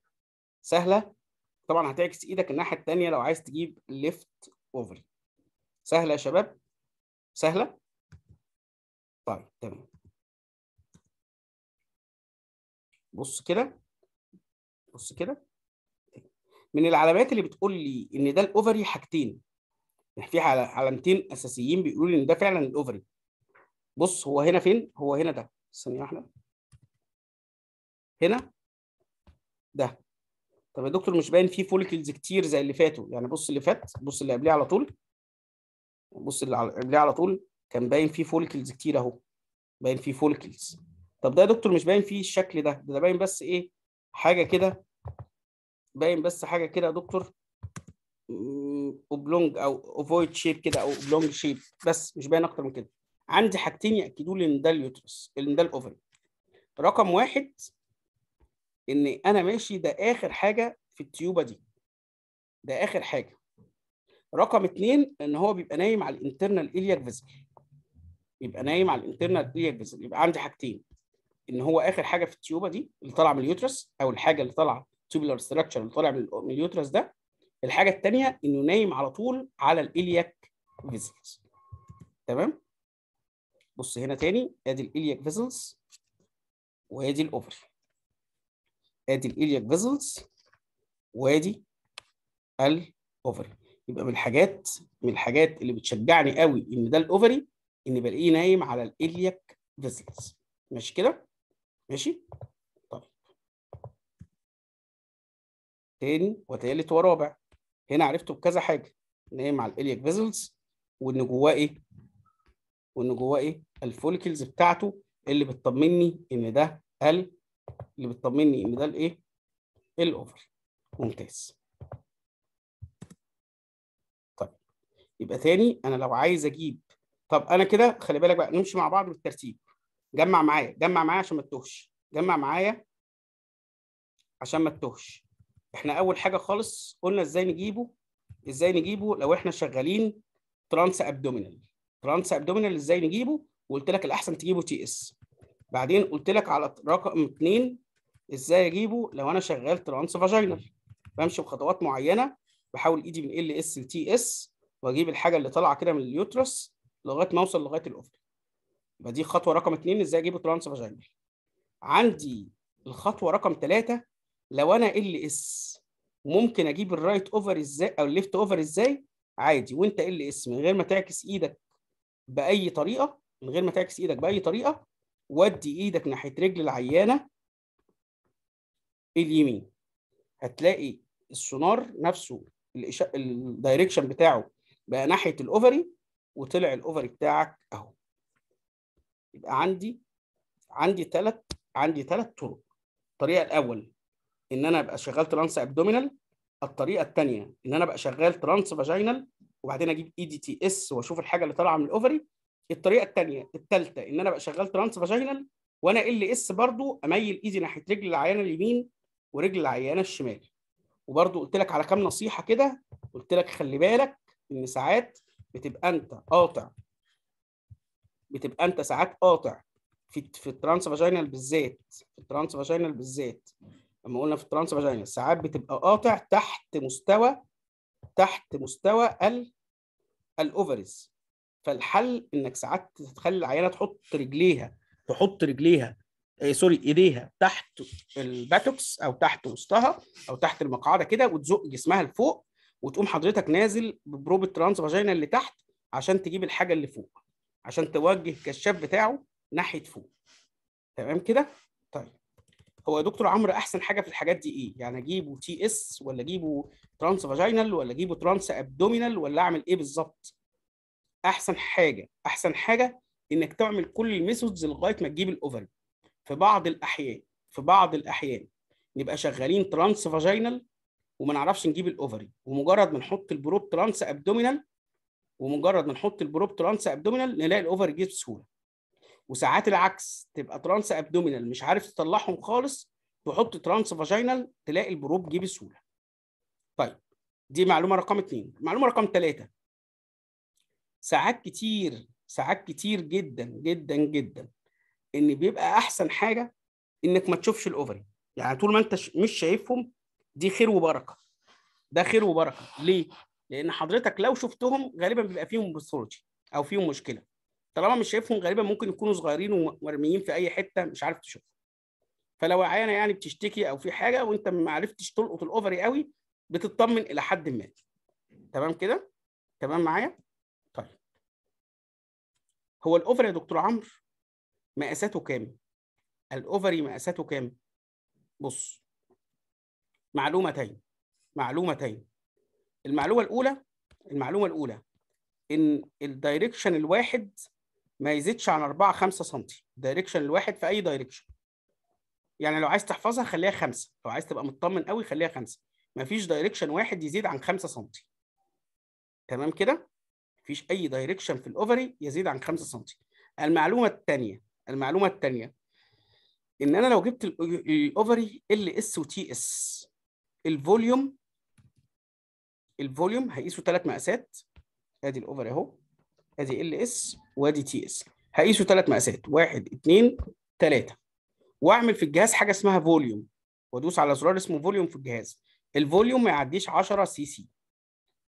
Speaker 2: سهله طبعا هتعكس ايدك الناحيه الثانيه لو عايز تجيب ليفت اوفري سهله يا شباب سهله
Speaker 1: طيب تمام
Speaker 2: بص كده بص كده من العلامات اللي بتقول لي ان ده الاوفري حاجتين يعني في علامتين اساسيين بيقولوا لي ان ده فعلا الاوفري بص هو هنا فين هو هنا ده ثانيه واحده هنا ده طب يا دكتور مش باين فيه فوليكلز كتير زي اللي فاتوا يعني بص اللي فات بص اللي قبليه على طول بص اللي قبليه على طول كان باين فيه فوليكلز كتير اهو باين فيه فوليكلز طب ده يا دكتور مش باين فيه الشكل ده ده, ده باين بس ايه حاجه كده باين بس حاجه كده يا دكتور اوبلونج او اوفويد شيب كده او اوبلونج شيب بس مش باين اكتر من كده عندي حاجتين ياكدوا لي ان ده اليوترس ان ده الاوفري رقم واحد ان انا ماشي ده اخر حاجه في التيوبه دي ده اخر حاجه رقم اثنين ان هو بيبقى نايم على الانترنال الياك فيزل يبقى نايم على الانترنال الياك فيزل يبقى عندي حاجتين ان هو اخر حاجه في التيوبه دي اللي طالعه من اليوترس او الحاجه اللي طالعه تيوبلر ستراكشر اللي طالع من اليوترس ده الحاجه الثانيه انه نايم على طول على الالياك فيزلز تمام بص هنا تاني ادي الالياك فيزلز وادي الاوفري ادي الالياك فيزلز وادي الاوفري يبقى من الحاجات من الحاجات اللي بتشجعني قوي ان ده الاوفري ان بلاقيه نايم على الالياك فيزلز ماشي كده ماشي طيب تاني وتالت ورابع هنا عرفته بكذا حاجه ان هي مع الاليك فيزلز وان جواه ايه وان جواه ايه الفوليكلز بتاعته اللي بتطمني ان ده ال اللي بتطمني ان ده الايه الاوفر ممتاز طيب يبقى تاني انا لو عايز اجيب طب انا كده خلي بالك بقى نمشي مع بعض بالترتيب جمع معايا جمع معايا عشان ما تتوهش جمع معايا عشان ما تتوهش احنا اول حاجه خالص قلنا ازاي نجيبه ازاي نجيبه لو احنا شغالين ترانس ابدومينال ترانس ابدومينال ازاي نجيبه وقلت لك الاحسن تجيبه تي اس بعدين قلت لك على رقم اثنين ازاي اجيبه لو انا شغال ترانس فاجينال بمشي بخطوات معينه بحاول ايدي من ال اس لتي اس واجيب الحاجه اللي طالعه كده من اليوترس لغايه ما اوصل لغايه الافق يبقى دي خطوه رقم اثنين ازاي اجيب ترانس فاجينال عندي الخطوه رقم ثلاثه لو انا ال اس ممكن اجيب الرايت اوفر ازاي او الليفت اوفر ازاي عادي وانت ال اس من غير ما تعكس ايدك باي طريقه من غير ما تعكس ايدك باي طريقه ودي ايدك ناحيه رجل العيانه اليمين هتلاقي السونار نفسه الدايركشن بتاعه بقى ناحيه الاوفري وطلع الاوفري بتاعك اهو يبقى عندي عندي ثلاث عندي ثلاث طرق الطريقه الاول ان انا ابقى شغال ترانس ابدومينال الطريقه الثانيه ان انا ابقى شغال ترانس فاجينال وبعدين اجيب اي دي تي اس واشوف الحاجه اللي طالعه من الاوفري الطريقه الثانيه الثالثه ان انا ابقى شغال ترانس فاجينال وانا ال اس برضو اميل ايدي ناحيه رجل العيانه اليمين ورجل العيانه الشمال وبرضو قلت لك على كام نصيحه كده قلت لك خلي بالك ان ساعات بتبقى انت قاطع بتبقى انت ساعات قاطع في في الترانس فاجينال بالذات في الترانس فاجينال بالذات لما قلنا في الترانس فاجينال ساعات بتبقى قاطع تحت مستوى تحت مستوى ال الاوفرز فالحل انك ساعات تخلي العيانه تحط رجليها تحط رجليها إيه سوري ايديها تحت الباتوكس او تحت وسطها او تحت المقعده كده وتزق جسمها لفوق وتقوم حضرتك نازل ببروب الترانس فاجينال تحت عشان تجيب الحاجه اللي فوق عشان توجه الكشاف بتاعه ناحيه فوق تمام كده طيب هو يا دكتور عمرو احسن حاجه في الحاجات دي ايه يعني اجيبه تي اس ولا اجيبه ترانس فاجينال ولا اجيبه ترانس ابدومينال ولا اعمل ايه بالظبط احسن حاجه احسن حاجه انك تعمل كل الميثودز لغايه ما تجيب الاوفري في بعض الاحيان في بعض الاحيان نبقى شغالين ترانس فاجينال وما نعرفش نجيب الاوفري ومجرد ما نحط البروب ترانس ابدومينال ومجرد ما نحط البروب ترانس ابدومينال نلاقي الاوفر جيب بسهوله وساعات العكس تبقى ترانس ابدومينال مش عارف تطلعهم خالص تحط ترانس فاجينال تلاقي البروب جه بسهوله طيب دي معلومه رقم اثنين معلومه رقم ثلاثة ساعات كتير ساعات كتير جدا جدا جدا ان بيبقى احسن حاجه انك ما تشوفش الاوفري يعني طول ما انت مش شايفهم دي خير وبركه ده خير وبركه ليه لان حضرتك لو شفتهم غالبا بيبقى فيهم باثولوجي او فيهم مشكله طالما مش شايفهم غالبا ممكن يكونوا صغيرين ومرميين في اي حته مش عارف تشوفهم فلو عيانه يعني بتشتكي او في حاجه وانت ما عرفتش تلقط الاوفري قوي بتطمن الى حد ما تمام كده تمام معايا طيب هو الاوفري يا دكتور عمرو مقاساته كام الاوفري مقاساته كام بص معلومتين معلومتين المعلومه الاولى المعلومه الاولى ان الدايركشن الواحد ما يزيدش عن 4 5 سم الدايركشن الواحد في اي دايركشن يعني لو عايز تحفظها خليها 5 لو عايز تبقى مطمن قوي خليها 5 مفيش دايركشن واحد يزيد عن 5 سم تمام كده مفيش اي دايركشن في الاوفري يزيد عن 5 سم المعلومه الثانيه المعلومه الثانيه ان انا لو جبت الاوفري ال اس وتي اس الفوليوم الفوليوم هقيسه ثلاث مقاسات ادي الاوفر اهو ادي ال اس وادي تي اس هقيسه ثلاث مقاسات واحد اثنين ثلاثه واعمل في الجهاز حاجه اسمها فوليوم وادوس على زرار اسمه فوليوم في الجهاز الفوليوم ما يعديش 10 سي سي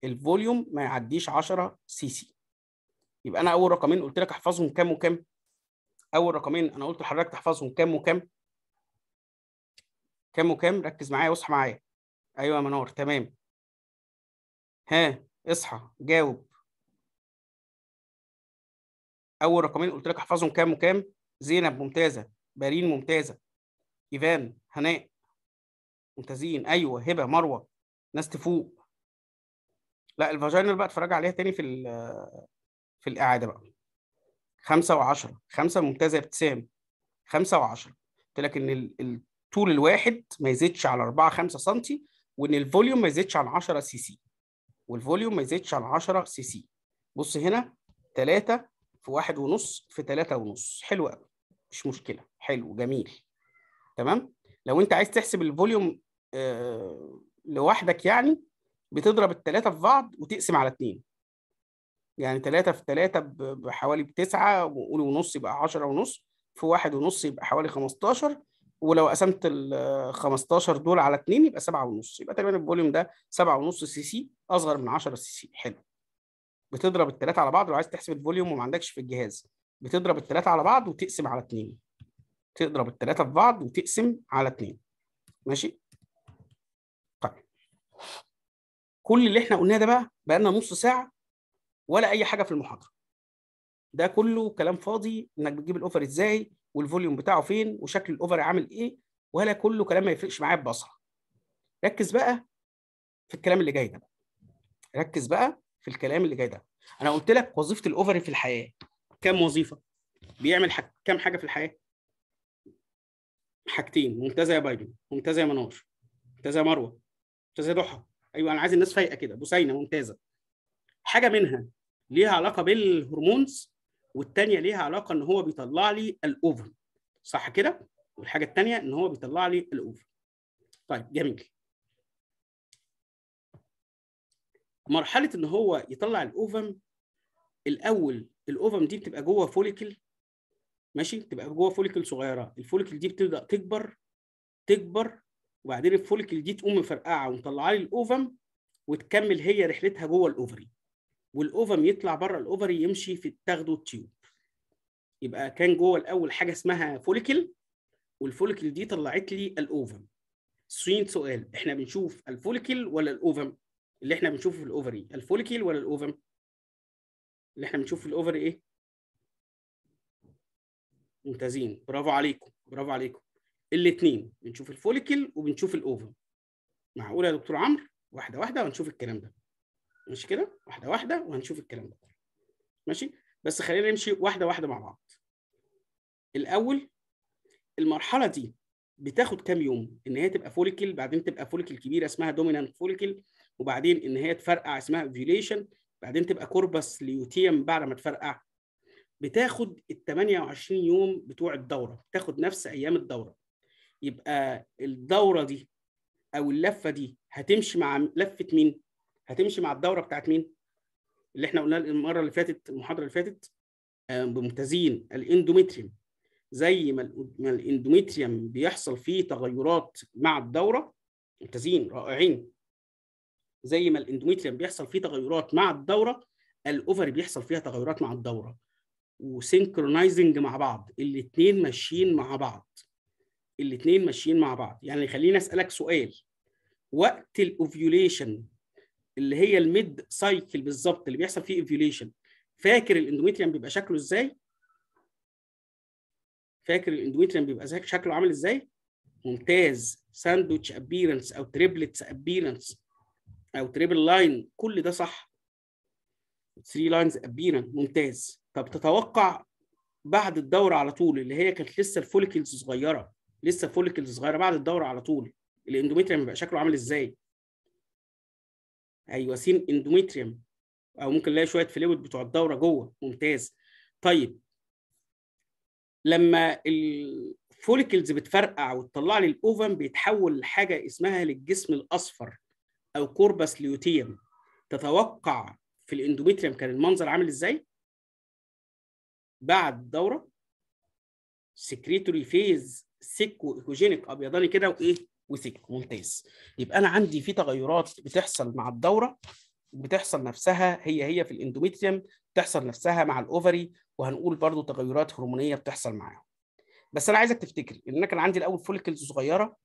Speaker 2: الفوليوم ما يعديش 10 سي سي يبقى انا اول رقمين قلت لك احفظهم كام وكام اول رقمين انا قلت لحضرتك تحفظهم كام وكام كام وكام ركز معايا واصحى معايا ايوه يا منار تمام
Speaker 1: ها اصحى جاوب
Speaker 2: اول رقمين قلت لك احفظهم كام وكام زينب ممتازه بارين ممتازه ايفان هناء ممتازين ايوه هبه مروه ناس تفوق لا الفاجينال بقى اتفرج عليها تاني في في الاعاده بقى خمسة وعشرة خمسة ممتازة ابتسام خمسة وعشرة قلت لك ان الطول الواحد ما يزيدش على اربعة خمسة سم وان الفوليوم ما يزيدش على عشرة سي سي والفوليوم ما يزيدش عن 10 سي سي بص هنا 3 في 1.5 في 3.5 حلو قوي مش مشكله حلو جميل تمام لو انت عايز تحسب الفوليوم آه لوحدك يعني بتضرب الثلاثه في بعض وتقسم على 2 يعني 3 في 3 بحوالي 9 ونص يبقى 10 ونص في 1 ونص يبقى حوالي 15 ولو قسمت ال 15 دول على 2 يبقى 7 ونص يبقى تقريبا الفوليوم ده 7 ونص سي سي اصغر من 10 سي سي حلو بتضرب الثلاثه على بعض لو عايز تحسب الفوليوم وما عندكش في الجهاز بتضرب الثلاثه على بعض وتقسم على 2 تضرب الثلاثه في بعض وتقسم على 2 ماشي طيب كل اللي احنا قلناه ده بقى بقى لنا نص ساعه ولا اي حاجه في المحاضره ده كله كلام فاضي انك بتجيب الاوفر ازاي والفوليوم بتاعه فين وشكل الاوفر عامل ايه ولا كله كلام ما يفرقش معايا ببصره ركز بقى في الكلام اللي جاي ده بقى. ركز بقى في الكلام اللي جاي ده انا قلت لك وظيفه الاوفر في الحياه كام وظيفه بيعمل حاجة. كام حاجه في الحياه حاجتين ممتازه يا بايدن ممتازه يا منار ممتازه يا مروه ممتازه يا ضحى ايوه انا عايز الناس فايقه كده بوسينه ممتازه حاجه منها ليها علاقه بالهرمونز والثانيه ليها علاقه ان هو بيطلع لي الاوفر صح كده والحاجه الثانيه ان هو بيطلع لي الاوفر طيب جميل مرحله ان هو يطلع الاوفم الاول الاوفم دي بتبقى جوه فوليكل ماشي بتبقى جوه فوليكل صغيره الفوليكل دي بتبدا تكبر تكبر وبعدين الفوليكل دي تقوم مفرقعه ومطلعه لي الاوفم وتكمل هي رحلتها جوه الاوفري والاوفم يطلع بره الاوفري يمشي في تاخده التيوب يبقى كان جوه الاول حاجه اسمها فوليكل والفوليكل دي طلعت لي الاوفم سين سؤال احنا بنشوف الفوليكل ولا الاوفم اللي احنا بنشوفه في الاوفري الفوليكل ولا الاوفم اللي احنا بنشوفه في الاوفري ايه ممتازين برافو عليكم برافو عليكم الاثنين بنشوف الفوليكل وبنشوف الاوفم معقوله يا دكتور عمرو واحده واحده ونشوف الكلام ده ماشي كده واحده واحده وهنشوف الكلام ده ماشي بس خلينا نمشي واحده واحده مع بعض الاول المرحله دي بتاخد كام يوم ان هي تبقى فوليكل بعدين تبقى فوليكل كبيره اسمها دومينانت فوليكل وبعدين ان هي تفرقع اسمها اوفيوليشن بعدين تبقى كوربس ليوتيم بعد ما تفرقع بتاخد ال 28 يوم بتوع الدوره بتاخد نفس ايام الدوره يبقى الدوره دي او اللفه دي هتمشي مع لفه مين هتمشي مع الدوره بتاعت مين؟ اللي احنا قلناها المره اللي فاتت المحاضره اللي فاتت آه، بممتازين الاندومتريوم زي ما الاندومتريوم بيحصل فيه تغيرات مع الدوره ممتازين رائعين زي ما الاندومتريوم بيحصل فيه تغيرات مع الدوره الاوفري بيحصل فيها تغيرات مع الدوره وسينكرونايزنج مع بعض الاثنين ماشيين مع بعض الاثنين ماشيين مع بعض يعني خليني اسالك سؤال وقت الاوفيوليشن اللي هي الميد سايكل بالظبط اللي بيحصل فيه ايفيوليشن فاكر الاندوميتريوم بيبقى شكله ازاي؟ فاكر الاندوميتريوم بيبقى شكله عامل ازاي؟ ممتاز ساندوتش ابيرنس او تريبلتس ابيرنس او تريبل لاين كل ده صح 3 لاينز ابيرنس ممتاز طب تتوقع بعد الدوره على طول اللي هي كانت لسه الفوليكلز صغيره لسه فوليكلز صغيره بعد الدوره على طول الاندوميتريوم بيبقى شكله عامل ازاي؟ ايوه سين اندوميتريوم او ممكن نلاقي شويه فلويد بتوع الدوره جوه ممتاز طيب لما الفوليكلز بتفرقع وتطلع لي الاوفم بيتحول لحاجه اسمها للجسم الاصفر او كوربس ليوتيم تتوقع في الاندوميتريوم كان المنظر عامل ازاي بعد الدوره سكريتوري فيز سيكو ايكوجينيك ابيضاني كده وايه وثيك ممتاز يبقى انا عندي في تغيرات بتحصل مع الدوره بتحصل نفسها هي هي في الاندوميتريم بتحصل نفسها مع الاوفري وهنقول برضو تغيرات هرمونيه بتحصل معاها بس انا عايزك تفتكر ان انا كان عندي الاول فوليكلز صغيره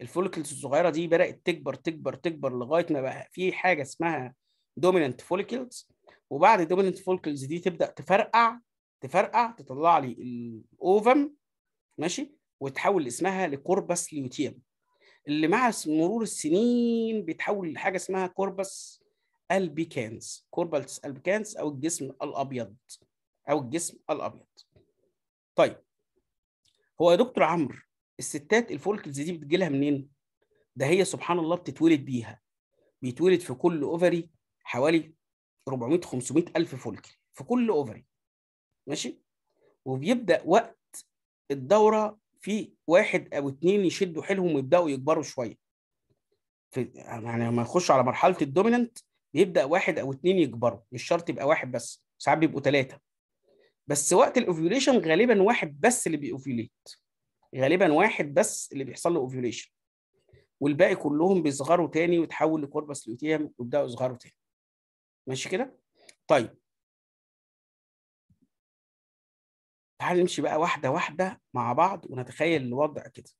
Speaker 2: الفوليكلز الصغيره دي بدات تكبر تكبر تكبر لغايه ما بقى في حاجه اسمها دومينانت فوليكلز وبعد دومينانت فوليكلز دي تبدا تفرقع تفرقع تطلع لي الاوفم ماشي وتحول اسمها لكوربس ليوتيم اللي مع مرور السنين بيتحول لحاجه اسمها كوربس البيكانز كوربس البيكانز او الجسم الابيض او الجسم الابيض طيب هو يا دكتور عمرو الستات الفولكلز دي بتجيلها منين ده هي سبحان الله بتتولد بيها بيتولد في كل اوفري حوالي 400 500 الف فولكل في كل اوفري ماشي وبيبدا وقت الدوره في واحد او اتنين يشدوا حيلهم ويبداوا يكبروا شويه في يعني لما يخشوا على مرحله الدوميننت بيبدا واحد او اتنين يكبروا مش شرط يبقى واحد بس ساعات بيبقوا ثلاثه بس وقت الاوفيوليشن غالبا واحد بس اللي بيوفيوليت غالبا واحد بس اللي بيحصل له اوفيوليشن والباقي كلهم بيصغروا تاني ويتحول لكوربس لوتيام ويبداوا يصغروا تاني
Speaker 1: ماشي كده طيب
Speaker 2: تعال نمشي بقى واحده واحده مع بعض ونتخيل الوضع كده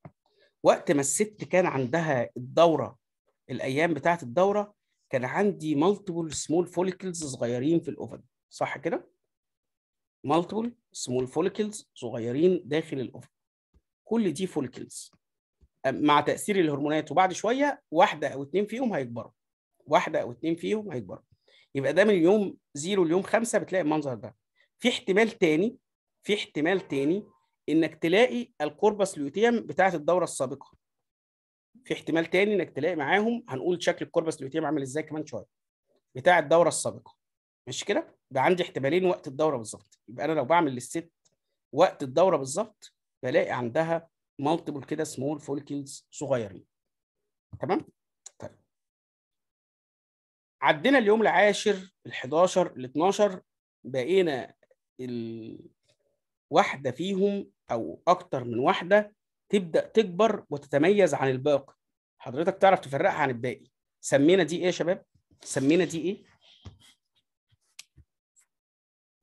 Speaker 2: وقت ما الست كان عندها الدوره الايام بتاعه الدوره كان عندي مالتيبل سمول فوليكلز صغيرين في الاوفن صح كده مالتيبل سمول فوليكلز صغيرين داخل الاوفن كل دي فوليكلز مع تاثير الهرمونات وبعد شويه واحده او اتنين فيهم هيكبروا واحده او اتنين فيهم هيكبروا يبقى ده من يوم زيرو ليوم خمسه بتلاقي المنظر ده في احتمال تاني في احتمال تاني انك تلاقي الكوربس لوتيم بتاعت الدوره السابقه في احتمال تاني انك تلاقي معاهم هنقول شكل الكوربس لوتيم عامل ازاي كمان شويه بتاع الدوره السابقه ماشي كده يبقى عندي احتمالين وقت الدوره بالظبط يبقى انا لو بعمل للست وقت الدوره بالظبط بلاقي عندها مالتيبل كده سمول فولكيلز صغيرين تمام طيب عدينا اليوم العاشر ال11 ال12 بقينا ال واحده فيهم او اكتر من واحده تبدا تكبر وتتميز عن الباقي حضرتك تعرف تفرقها عن الباقي سمينا دي ايه يا شباب سمينا دي ايه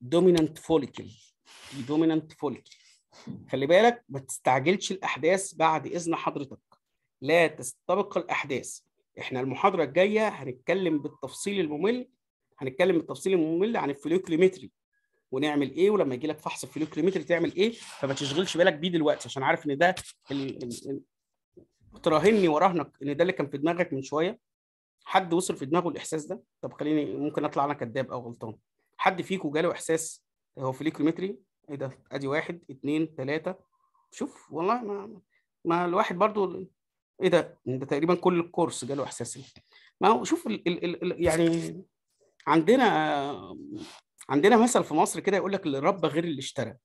Speaker 2: دومينانت فوليكل دي دومينانت فوليكل خلي بالك ما تستعجلش الاحداث بعد اذن حضرتك لا تستبق الاحداث احنا المحاضره الجايه هنتكلم بالتفصيل الممل هنتكلم بالتفصيل الممل عن الفوليكليمتري ونعمل ايه ولما يجي لك فحص الفلوكليمتري تعمل ايه فما تشغلش بالك بيه دلوقتي عشان عارف ان ده ال... ال... تراهني وراهنك ان ده اللي كان في دماغك من شويه حد وصل في دماغه الاحساس ده طب خليني ممكن اطلع انا كذاب او غلطان حد فيكم جاله احساس هو فليكلومتري ايه ده ادي واحد اثنين ثلاثه شوف والله ما ما الواحد برضو ايه ده ده تقريبا كل الكورس جاله احساس ما هو شوف ال ال ال يعني عندنا عندنا مثل في مصر كده يقول لك اللي ربى غير اللي اشترى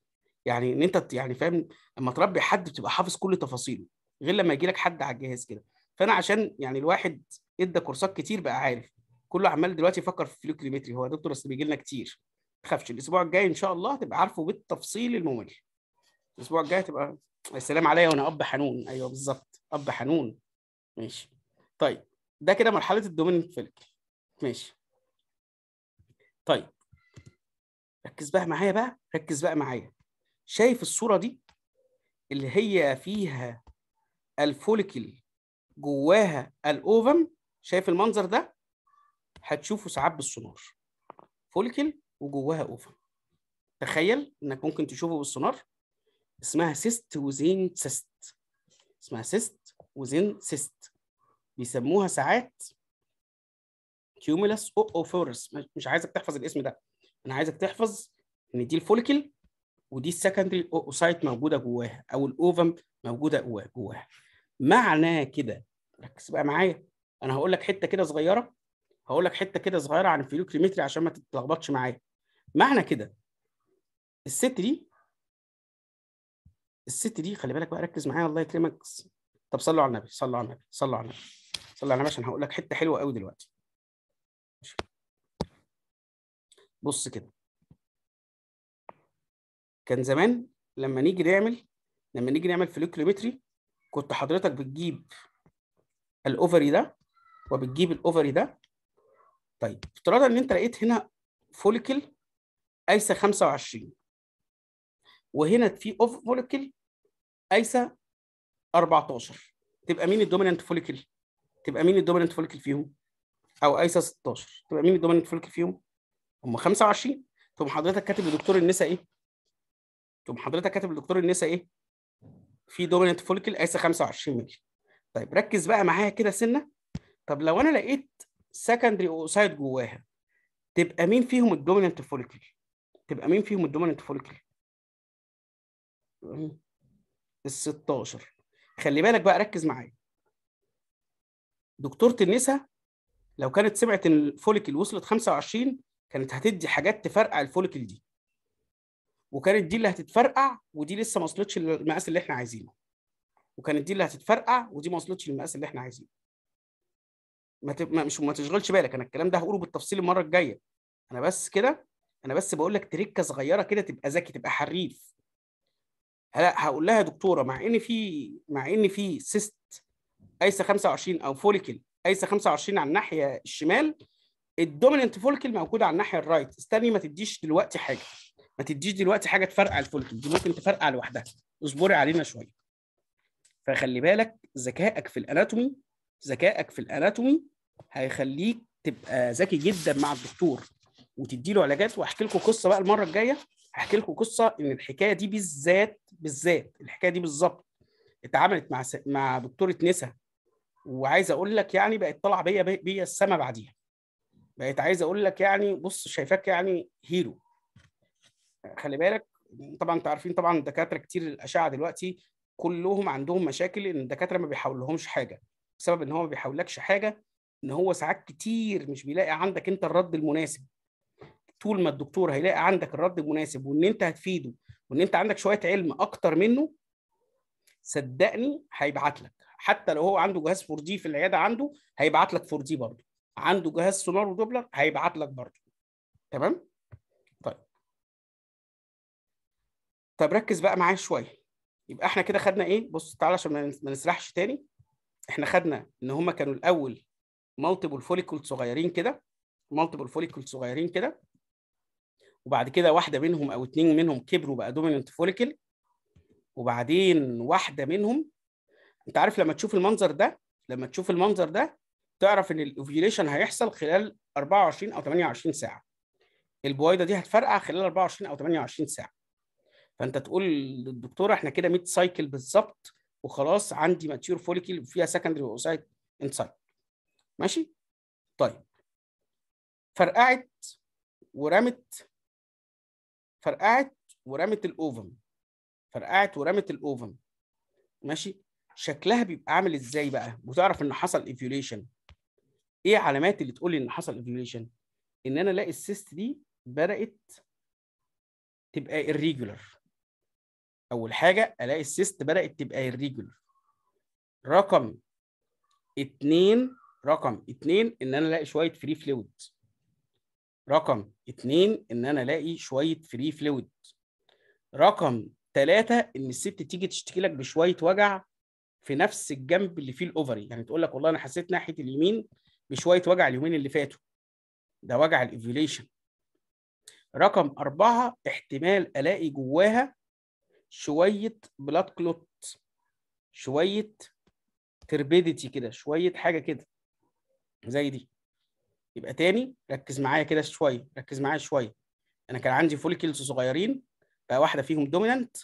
Speaker 2: يعني ان انت يعني فاهم اما تربي حد بتبقى حافظ كل تفاصيله غير لما يجي لك حد على الجهاز كده فانا عشان يعني الواحد ادى كورسات كتير بقى عارف كله عمال دلوقتي يفكر في فلوكريمتري هو دكتور اصل بيجي لنا كتير ما تخافش الاسبوع الجاي ان شاء الله تبقى عارفه بالتفصيل الممل الاسبوع الجاي تبقى السلام عليا وانا اب حنون ايوه بالظبط اب حنون ماشي طيب ده كده مرحله الدومين فلك ماشي طيب ركز بقى معايا بقى ركز بقى معايا شايف الصوره دي اللي هي فيها الفوليكل جواها الاوفم شايف المنظر ده هتشوفه ساعات بالسونار فوليكل وجواها اوفم تخيل انك ممكن تشوفه بالسونار اسمها سيست وزين سيست اسمها سيست وزين سيست بيسموها ساعات كيوميلس اوفورس مش عايزك تحفظ الاسم ده انا عايزك تحفظ ان دي الفوليكل ودي السكندري اوسايت موجوده جواها او الاوفم موجوده جواها معنى كده ركز بقى معايا انا هقول لك حته كده صغيره هقول لك حته كده صغيره عن الفيلوكريمتري عشان ما تتلخبطش معايا معنى كده الست دي الست دي خلي بالك بقى ركز معايا الله يكرمك طب صلوا على النبي صلوا على النبي صلوا على النبي صلوا على النبي عشان هقول لك حته حلوه قوي دلوقتي بص كده كان زمان لما نيجي نعمل لما نيجي نعمل فلو كنت حضرتك بتجيب الاوفري ده وبتجيب الاوفري ده طيب افتراضا ان انت لقيت هنا فوليكل ايسا 25 وهنا في اوف فوليكل ايسا 14 تبقى مين الدومينانت فوليكل؟ تبقى مين الدومينانت فوليكل فيهم؟ او قايسه 16 تبقى مين الدومينانت فوليكل فيهم او ايسا 16 تبقي مين الدومينانت فوليكل فيهم هم 25 تقوم حضرتك كاتب لدكتور النساء ايه؟ تقوم حضرتك كاتب لدكتور النساء ايه؟ في دوميننت فوليكل قايسه 25 ملي. طيب ركز بقى معايا كده سنه طب لو انا لقيت سكندري اوسايد جواها تبقى مين فيهم الدوميننت فوليكل؟ تبقى مين فيهم الدوميننت فوليكل؟ ال 16 خلي بالك بقى ركز معايا دكتورة النساء لو كانت سمعت ان الفوليكل وصلت 25 كانت هتدي حاجات تفرقع الفوليكل دي وكانت دي اللي هتتفرقع ودي لسه ما وصلتش للمقاس اللي احنا عايزينه وكانت دي اللي هتتفرقع ودي ما وصلتش للمقاس اللي احنا عايزينه ما ت... ما مش ما تشغلش بالك انا الكلام ده هقوله بالتفصيل المره الجايه انا بس كده انا بس بقول لك تريكه صغيره كده تبقى ذكي تبقى حريف هلا هقول لها يا دكتوره مع ان في مع ان في سيست قايسه 25 او فوليكل قايسه 25 على الناحيه الشمال الدوميننت فولكل موجوده على الناحيه الرايت استني ما تديش دلوقتي حاجه ما تديش دلوقتي حاجه تفرقع الفولكل دي ممكن تفرقع لوحدها اصبري علينا شويه فخلي بالك ذكائك في الاناتومي ذكائك في الاناتومي هيخليك تبقى ذكي جدا مع الدكتور وتدي له علاجات واحكي لكم قصه بقى المره الجايه هحكي لكم قصه ان الحكايه دي بالذات بالذات الحكايه دي بالظبط اتعاملت مع س... مع دكتوره نسا وعايز اقول لك يعني بقت طالعه بيا بيا السما بعديها بقيت عايز اقول لك يعني بص شايفاك يعني هيرو خلي بالك طبعا انتوا عارفين طبعا دكاتره كتير الاشعه دلوقتي كلهم عندهم مشاكل ان الدكاتره ما بيحاولهمش حاجه بسبب ان هو ما بيحاولكش حاجه ان هو ساعات كتير مش بيلاقي عندك انت الرد المناسب طول ما الدكتور هيلاقي عندك الرد المناسب وان انت هتفيده وان انت عندك شويه علم اكتر منه صدقني هيبعت لك حتى لو هو عنده جهاز 4 دي في العياده عنده هيبعت لك 4 دي برضه عنده جهاز سونار ودوبلر هيبعت لك برضه تمام طيب طب ركز بقى معايا شويه يبقى احنا كده خدنا ايه بص تعالى عشان ما نسرحش تاني احنا خدنا ان هما كانوا الاول مالتيبل فوليكول صغيرين كده مالتيبل فوليكول صغيرين كده وبعد كده واحده منهم او اتنين منهم كبروا بقى دوميننت فوليكل وبعدين واحده منهم انت عارف لما تشوف المنظر ده لما تشوف المنظر ده تعرف ان الاوفيوليشن هيحصل خلال 24 او 28 ساعه البويضه دي هتفرقع خلال 24 او 28 ساعه فانت تقول للدكتوره احنا كده 100 سايكل بالظبط وخلاص عندي ماتيور فوليكل فيها سكندري اوسايت انسايت ماشي طيب فرقعت ورمت فرقعت ورمت الاوفم فرقعت ورمت الاوفم ماشي شكلها بيبقى عامل ازاي بقى وتعرف ان حصل ايفيوليشن ايه علامات اللي تقول لي ان حصل افيوليشن ان انا الاقي السيست دي بدات تبقى irregular اول حاجه الاقي السيست بدات تبقى irregular رقم اتنين رقم اتنين ان انا الاقي شويه فري فلويد رقم اتنين ان انا الاقي شويه فري فلويد رقم ثلاثة ان الست تيجي تشتكي لك بشويه وجع في نفس الجنب اللي فيه الاوفري يعني تقول لك والله انا حسيت ناحيه اليمين بشويه وجع اليومين اللي فاتوا ده وجع الايفيوليشن رقم أربعة احتمال ألاقي جواها شوية بلاد كلوت شوية تربيديتي كده شوية حاجة كده زي دي يبقى تاني ركز معايا كده شوية ركز معايا شوية أنا كان عندي فوليكلز صغيرين بقى واحدة فيهم دومينانت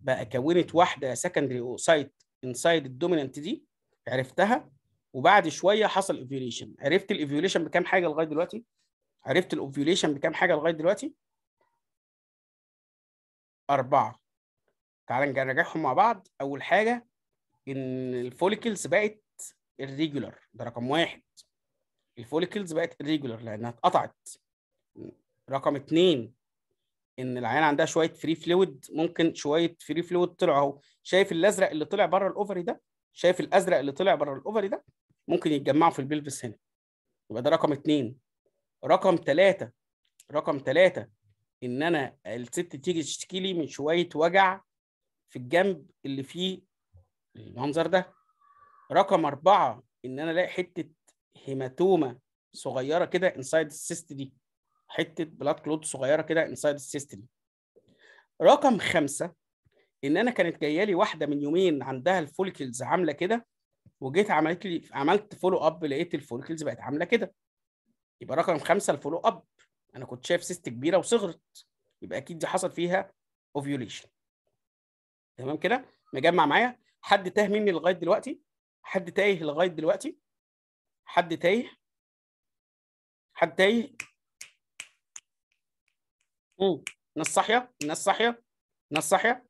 Speaker 2: بقى كونت واحدة سكندري أوسايت انسايد الدومينانت دي عرفتها وبعد شويه حصل ايفيوليشن عرفت الايفيوليشن بكام حاجه لغايه دلوقتي عرفت الاوفيوليشن بكام حاجه لغايه دلوقتي أربعة تعال نراجعهم مع بعض أول حاجة إن الفوليكلز بقت الريجولار ده رقم واحد الفوليكلز بقت الريجولار لأنها اتقطعت رقم اتنين إن العيان عندها شوية فري فلويد ممكن شوية فري فلويد طلعوا أهو شايف الأزرق اللي طلع بره الأوفري ده شايف الأزرق اللي طلع بره الأوفري ده ممكن يتجمعوا في البلفس هنا يبقى ده رقم اتنين رقم ثلاثة رقم ثلاثة ان انا الست تيجي تشتكي لي من شوية وجع في الجنب اللي فيه المنظر ده رقم أربعة ان انا الاقي حتة هيماتومة صغيرة كده انسايد السيست دي حتة بلاد كلود صغيرة كده انسايد السيست دي رقم خمسة ان انا كانت جايه لي واحده من يومين عندها الفوليكلز عامله كده وجيت عملت لي عملت فولو اب لقيت الفوليكلز بقت عامله كده يبقى رقم خمسه الفولو اب انا كنت شايف سيست كبيره وصغرت يبقى اكيد دي حصل فيها اوفيوليشن تمام كده مجمع معايا حد تاه مني لغايه دلوقتي حد تايه لغايه دلوقتي حد تايه حد تايه امم ناس صاحيه ناس صاحيه ناس صاحيه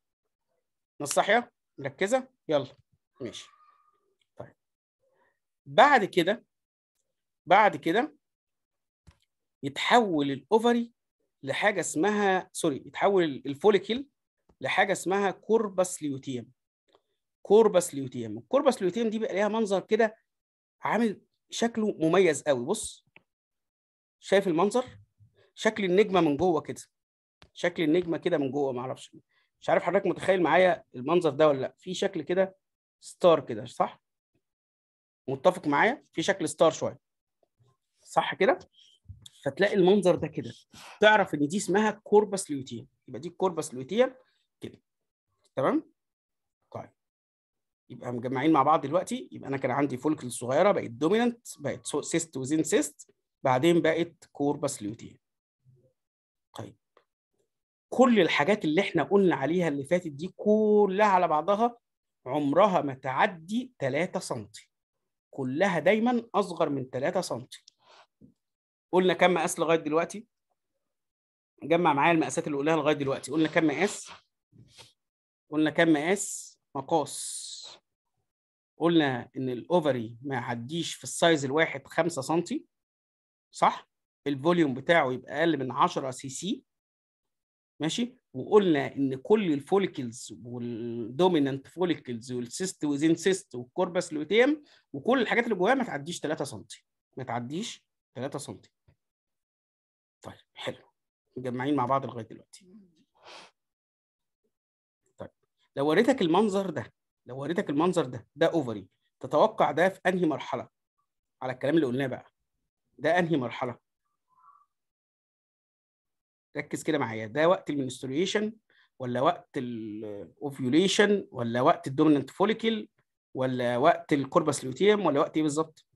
Speaker 2: ناس صاحيه مركزه يلا ماشي بعد كده بعد كده يتحول الاوفري لحاجه اسمها سوري يتحول الفوليكل لحاجه اسمها كوربس ليوتيم كوربس ليوتيم الكوربس ليوتيم دي بقى ليها منظر كده عامل شكله مميز قوي بص شايف المنظر شكل النجمه من جوه كده شكل النجمه كده من جوه معرفش مش عارف حضرتك متخيل معايا المنظر ده ولا لا في شكل كده ستار كده صح متفق معايا في شكل ستار شويه صح كده فتلاقي المنظر ده كده تعرف ان دي اسمها كوربس لوتيا يبقى دي الكوربس لوتيا كده تمام طيب يبقى مجمعين مع بعض دلوقتي يبقى انا كان عندي فولكل صغيره بقت دومينانت بقت سيست وزين سيست بعدين بقت كوربس لوتيا طيب كل الحاجات اللي احنا قلنا عليها اللي فاتت دي كلها على بعضها عمرها ما تعدي 3 سم كلها دايما اصغر من 3 سم قلنا كم مقاس لغايه دلوقتي جمع معايا المقاسات اللي قلناها لغايه دلوقتي قلنا كم مقاس قلنا كم مقاس مقاس قلنا ان الاوفري ما يعديش في السايز الواحد 5 سم صح الفوليوم بتاعه يبقى اقل من 10 سي سي ماشي وقلنا ان كل الفوليكلز والدومينانت فوليكلز والسيست وزين سيست والكوربس لوتيم وكل الحاجات اللي جواها ما تعديش 3 سم ما تعديش 3 سم طيب حلو مجمعين مع بعض لغايه دلوقتي طيب لو وريتك المنظر ده لو وريتك المنظر ده ده اوفري تتوقع ده في انهي مرحله على الكلام اللي قلناه بقى ده انهي مرحله ركز كده معايا ده وقت المنستريشن ولا وقت الاوفيوليشن ولا وقت الدومينانت فوليكل ولا وقت الكوربس لوتيم ولا وقت ايه بالظبط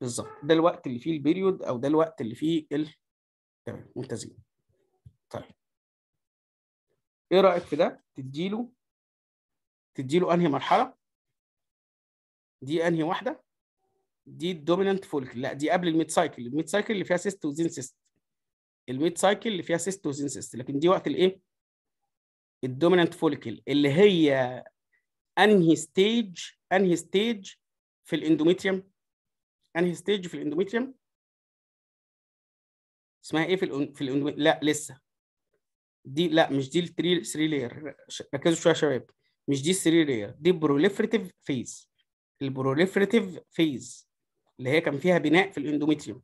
Speaker 2: بالظبط ده الوقت اللي فيه البيريود او ده الوقت اللي فيه ال تمام ممتازين طيب ايه رايك في ده تديله تديله انهي مرحله دي انهي واحده دي الدومينانت فوليكل لا دي قبل الميد سايكل الميد سايكل اللي فيها سيست وزين سيست الميت سايكل اللي فيها سيست لكن دي وقت الايه الدومينانت فوليكل اللي هي انهي ستيج انهي ستيج في الاندوميتريوم انهي ستيج في الاندوميتريوم اسمها ايه في في الاندوميتريوم لا لسه دي لا مش دي التري 3 لاير ركزوا شويه يا شباب مش دي 3 لاير دي بروليفريتيف فيز البروليفريتيف فيز اللي هي كان فيها بناء في الاندوميتريوم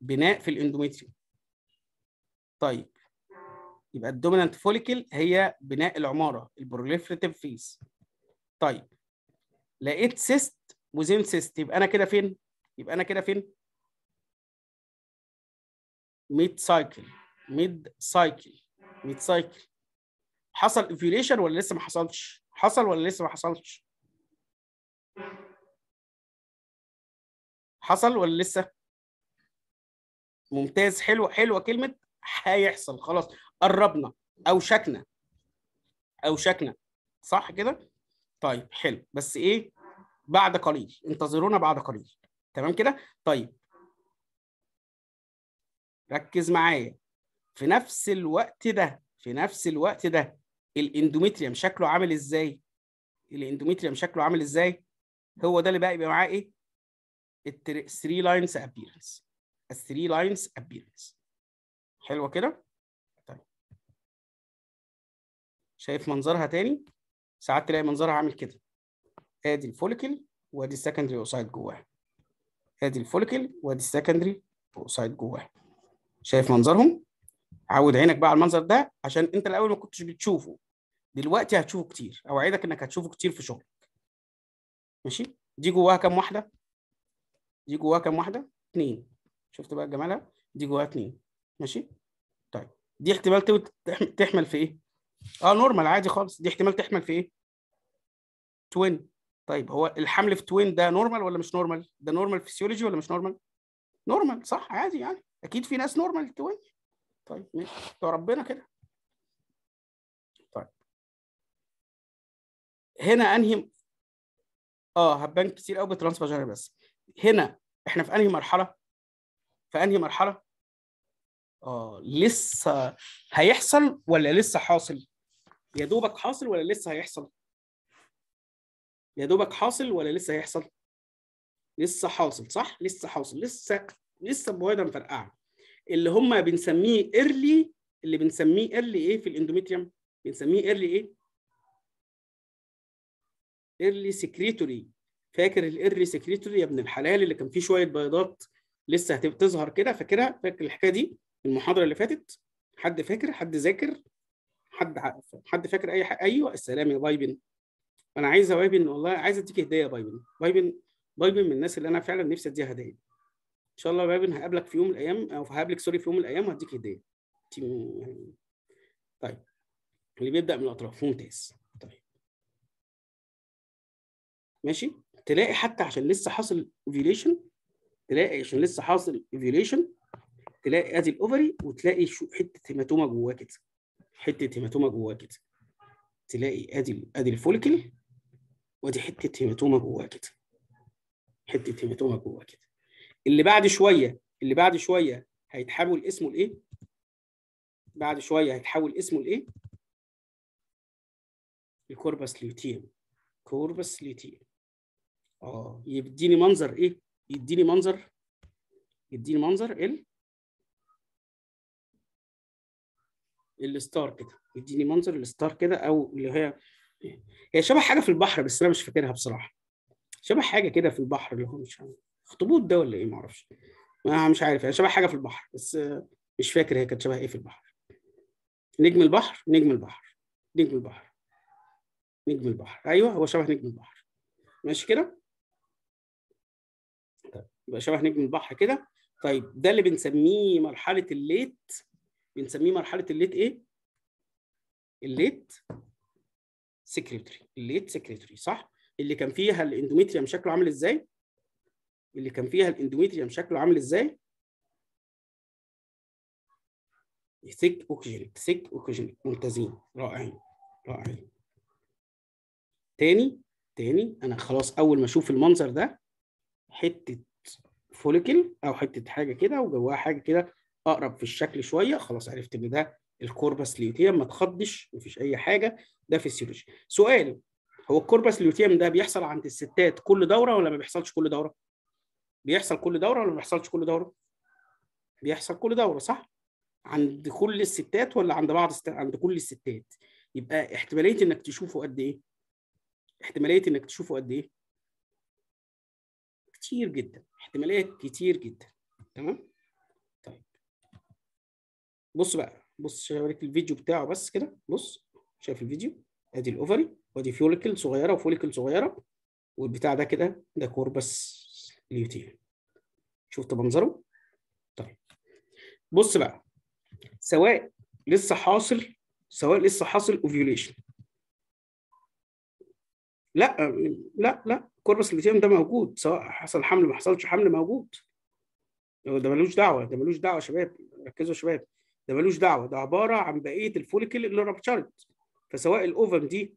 Speaker 2: بناء في الاندوميتريوم طيب يبقى الدومينانت فوليكل هي بناء العماره البروليفريتيف فيس طيب لقيت سيست وزين سيست يبقى انا كده فين يبقى انا كده فين ميد سايكل ميد سايكل ميد سايكل حصل انفيوليشن ولا لسه ما حصلش حصل ولا لسه ما حصلش
Speaker 1: حصل ولا لسه ممتاز حلوه
Speaker 2: حلوه كلمه هيحصل خلاص قربنا اوشكنا اوشكنا صح كده طيب حلو بس ايه بعد قليل انتظرونا بعد قليل تمام كده طيب ركز معايا في نفس الوقت ده في نفس الوقت ده الاندوميتريوم شكله عامل ازاي الاندوميتريوم شكله عامل ازاي هو ده اللي بقى يبقى معاه ايه 3 لاينز ابييرنس 3 لاينز ابييرنس
Speaker 1: حلوه كده طيب. شايف
Speaker 2: منظرها تاني ساعات تلاقي منظرها عامل كده ادي الفوليكل وادي السكندري اوسايد جواها ادي الفوليكل وادي السكندري اوسايد جواها شايف منظرهم عود عينك بقى على المنظر ده عشان انت الاول ما كنتش بتشوفه دلوقتي هتشوفه كتير اوعدك انك هتشوفه كتير في شغلك ماشي دي جواها كام واحده دي جواها كام واحده اتنين شفت بقى جمالها دي جواها اتنين ماشي طيب دي احتمال تحمل في ايه اه نورمال عادي خالص دي احتمال تحمل في ايه توين طيب هو الحمل في توين ده نورمال ولا مش نورمال ده نورمال فيسيولوجي ولا مش نورمال نورمال صح عادي يعني اكيد في ناس نورمال توين طيب ماشي ربنا كده
Speaker 1: طيب هنا انهي اه هبان كتير قوي بترانسفاجر
Speaker 2: بس هنا احنا في انهي مرحله في انهي مرحله اه لسه هيحصل ولا لسه حاصل يا دوبك حاصل ولا لسه هيحصل يا دوبك حاصل ولا لسه هيحصل لسه حاصل صح لسه حاصل لسه لسه بوادة مفرقعه اللي هم بنسميه ايرلي اللي بنسميه ايرلي ايه في الاندوميتريوم بنسميه ايرلي ايه ايرلي سكريتوري فاكر الايرلي سكريتوري يا ابن الحلال اللي كان فيه شويه بيضات لسه هتظهر كده فاكرها فاكر الحكايه دي المحاضره اللي فاتت حد فاكر حد ذاكر حد حد فاكر اي حاجه ايوه السلام يا بايبن انا عايز يا بايبن والله عايز اديك هديه يا بايبن بايبن بايبن من الناس اللي انا فعلا نفسي اديها هديه ان شاء الله يا بايبن هقابلك في يوم من الايام او هقابلك سوري في يوم من الايام وهديك هديه طيب اللي بيبدا من الاطراف ممتاز طيب ماشي تلاقي حتى عشان لسه حاصل اوفيليشن تلاقي عشان لسه حاصل اوفيليشن تلاقي ادي الاوفري وتلاقي شو حته هيماتوما جواه كده حته هيماتوما جواه كده تلاقي ادي ادي الفوليكل وادي حته هيماتوما جواه كده حته هيماتوما جواه كده اللي بعد شويه اللي بعد شويه هيتحول اسمه لايه بعد شويه هيتحول اسمه لايه الكوربس ليوتيم كوربس ليوتيم اه يديني منظر ايه يديني منظر يديني منظر ال الستار كده يديني منظر الستار كده او اللي هي هي شبه حاجه في البحر بس انا مش فاكرها بصراحه شبه حاجه كده في البحر اللي هو مش عارف اخطبوط ده ولا ايه معرفش انا مش عارف يعني شبه حاجه في البحر بس مش فاكر هي كانت شبه ايه في البحر نجم البحر نجم البحر نجم البحر نجم البحر ايوه هو شبه نجم البحر ماشي كده طيب يبقى شبه نجم البحر كده طيب ده اللي بنسميه مرحله الليت بنسميه مرحله الليت ايه الليت سكريتري الليت سكريتري صح اللي كان فيها الاندوميتريا شكله عامل ازاي اللي كان فيها الاندوميتريا شكله عامل ازاي ثيك اوكسجينيك ثيك اوكسجينيك ممتازين رائعين رائعين تاني تاني انا خلاص اول ما اشوف المنظر ده حته فوليكل او حته حاجه كده وجواها حاجه كده اقرب في الشكل شويه خلاص عرفت ان ده الكوربس ليوتيم ما تخضش مفيش اي حاجه ده فيسيولوجي سؤال هو الكوربس ليوتيم ده بيحصل عند الستات كل دوره ولا ما بيحصلش كل دوره بيحصل كل دوره ولا ما بيحصلش كل دوره بيحصل كل دوره صح عند كل الستات ولا عند بعض الستات؟ عند كل الستات يبقى احتماليه انك تشوفه قد ايه احتماليه انك تشوفه قد ايه كتير جدا احتماليه كتير جدا تمام بص بقى بص هوريك الفيديو بتاعه بس كده بص شايف الفيديو ادي الاوفري وادي فيوليكل صغيره وفوليكل صغيره والبتاع ده كده ده كوربس اليوتيل شفت منظره طيب بص بقى سواء لسه حاصل سواء لسه حاصل اوفيوليشن لا لا لا كوربس اليوتيل ده موجود سواء حصل حمل ما حصلش حمل موجود ده ملوش دعوه ده ملوش دعوه يا شباب ركزوا يا شباب ده ملوش دعوه ده عباره عن بقيه الفوليكل اللي ربشرت فسواء الاوفم دي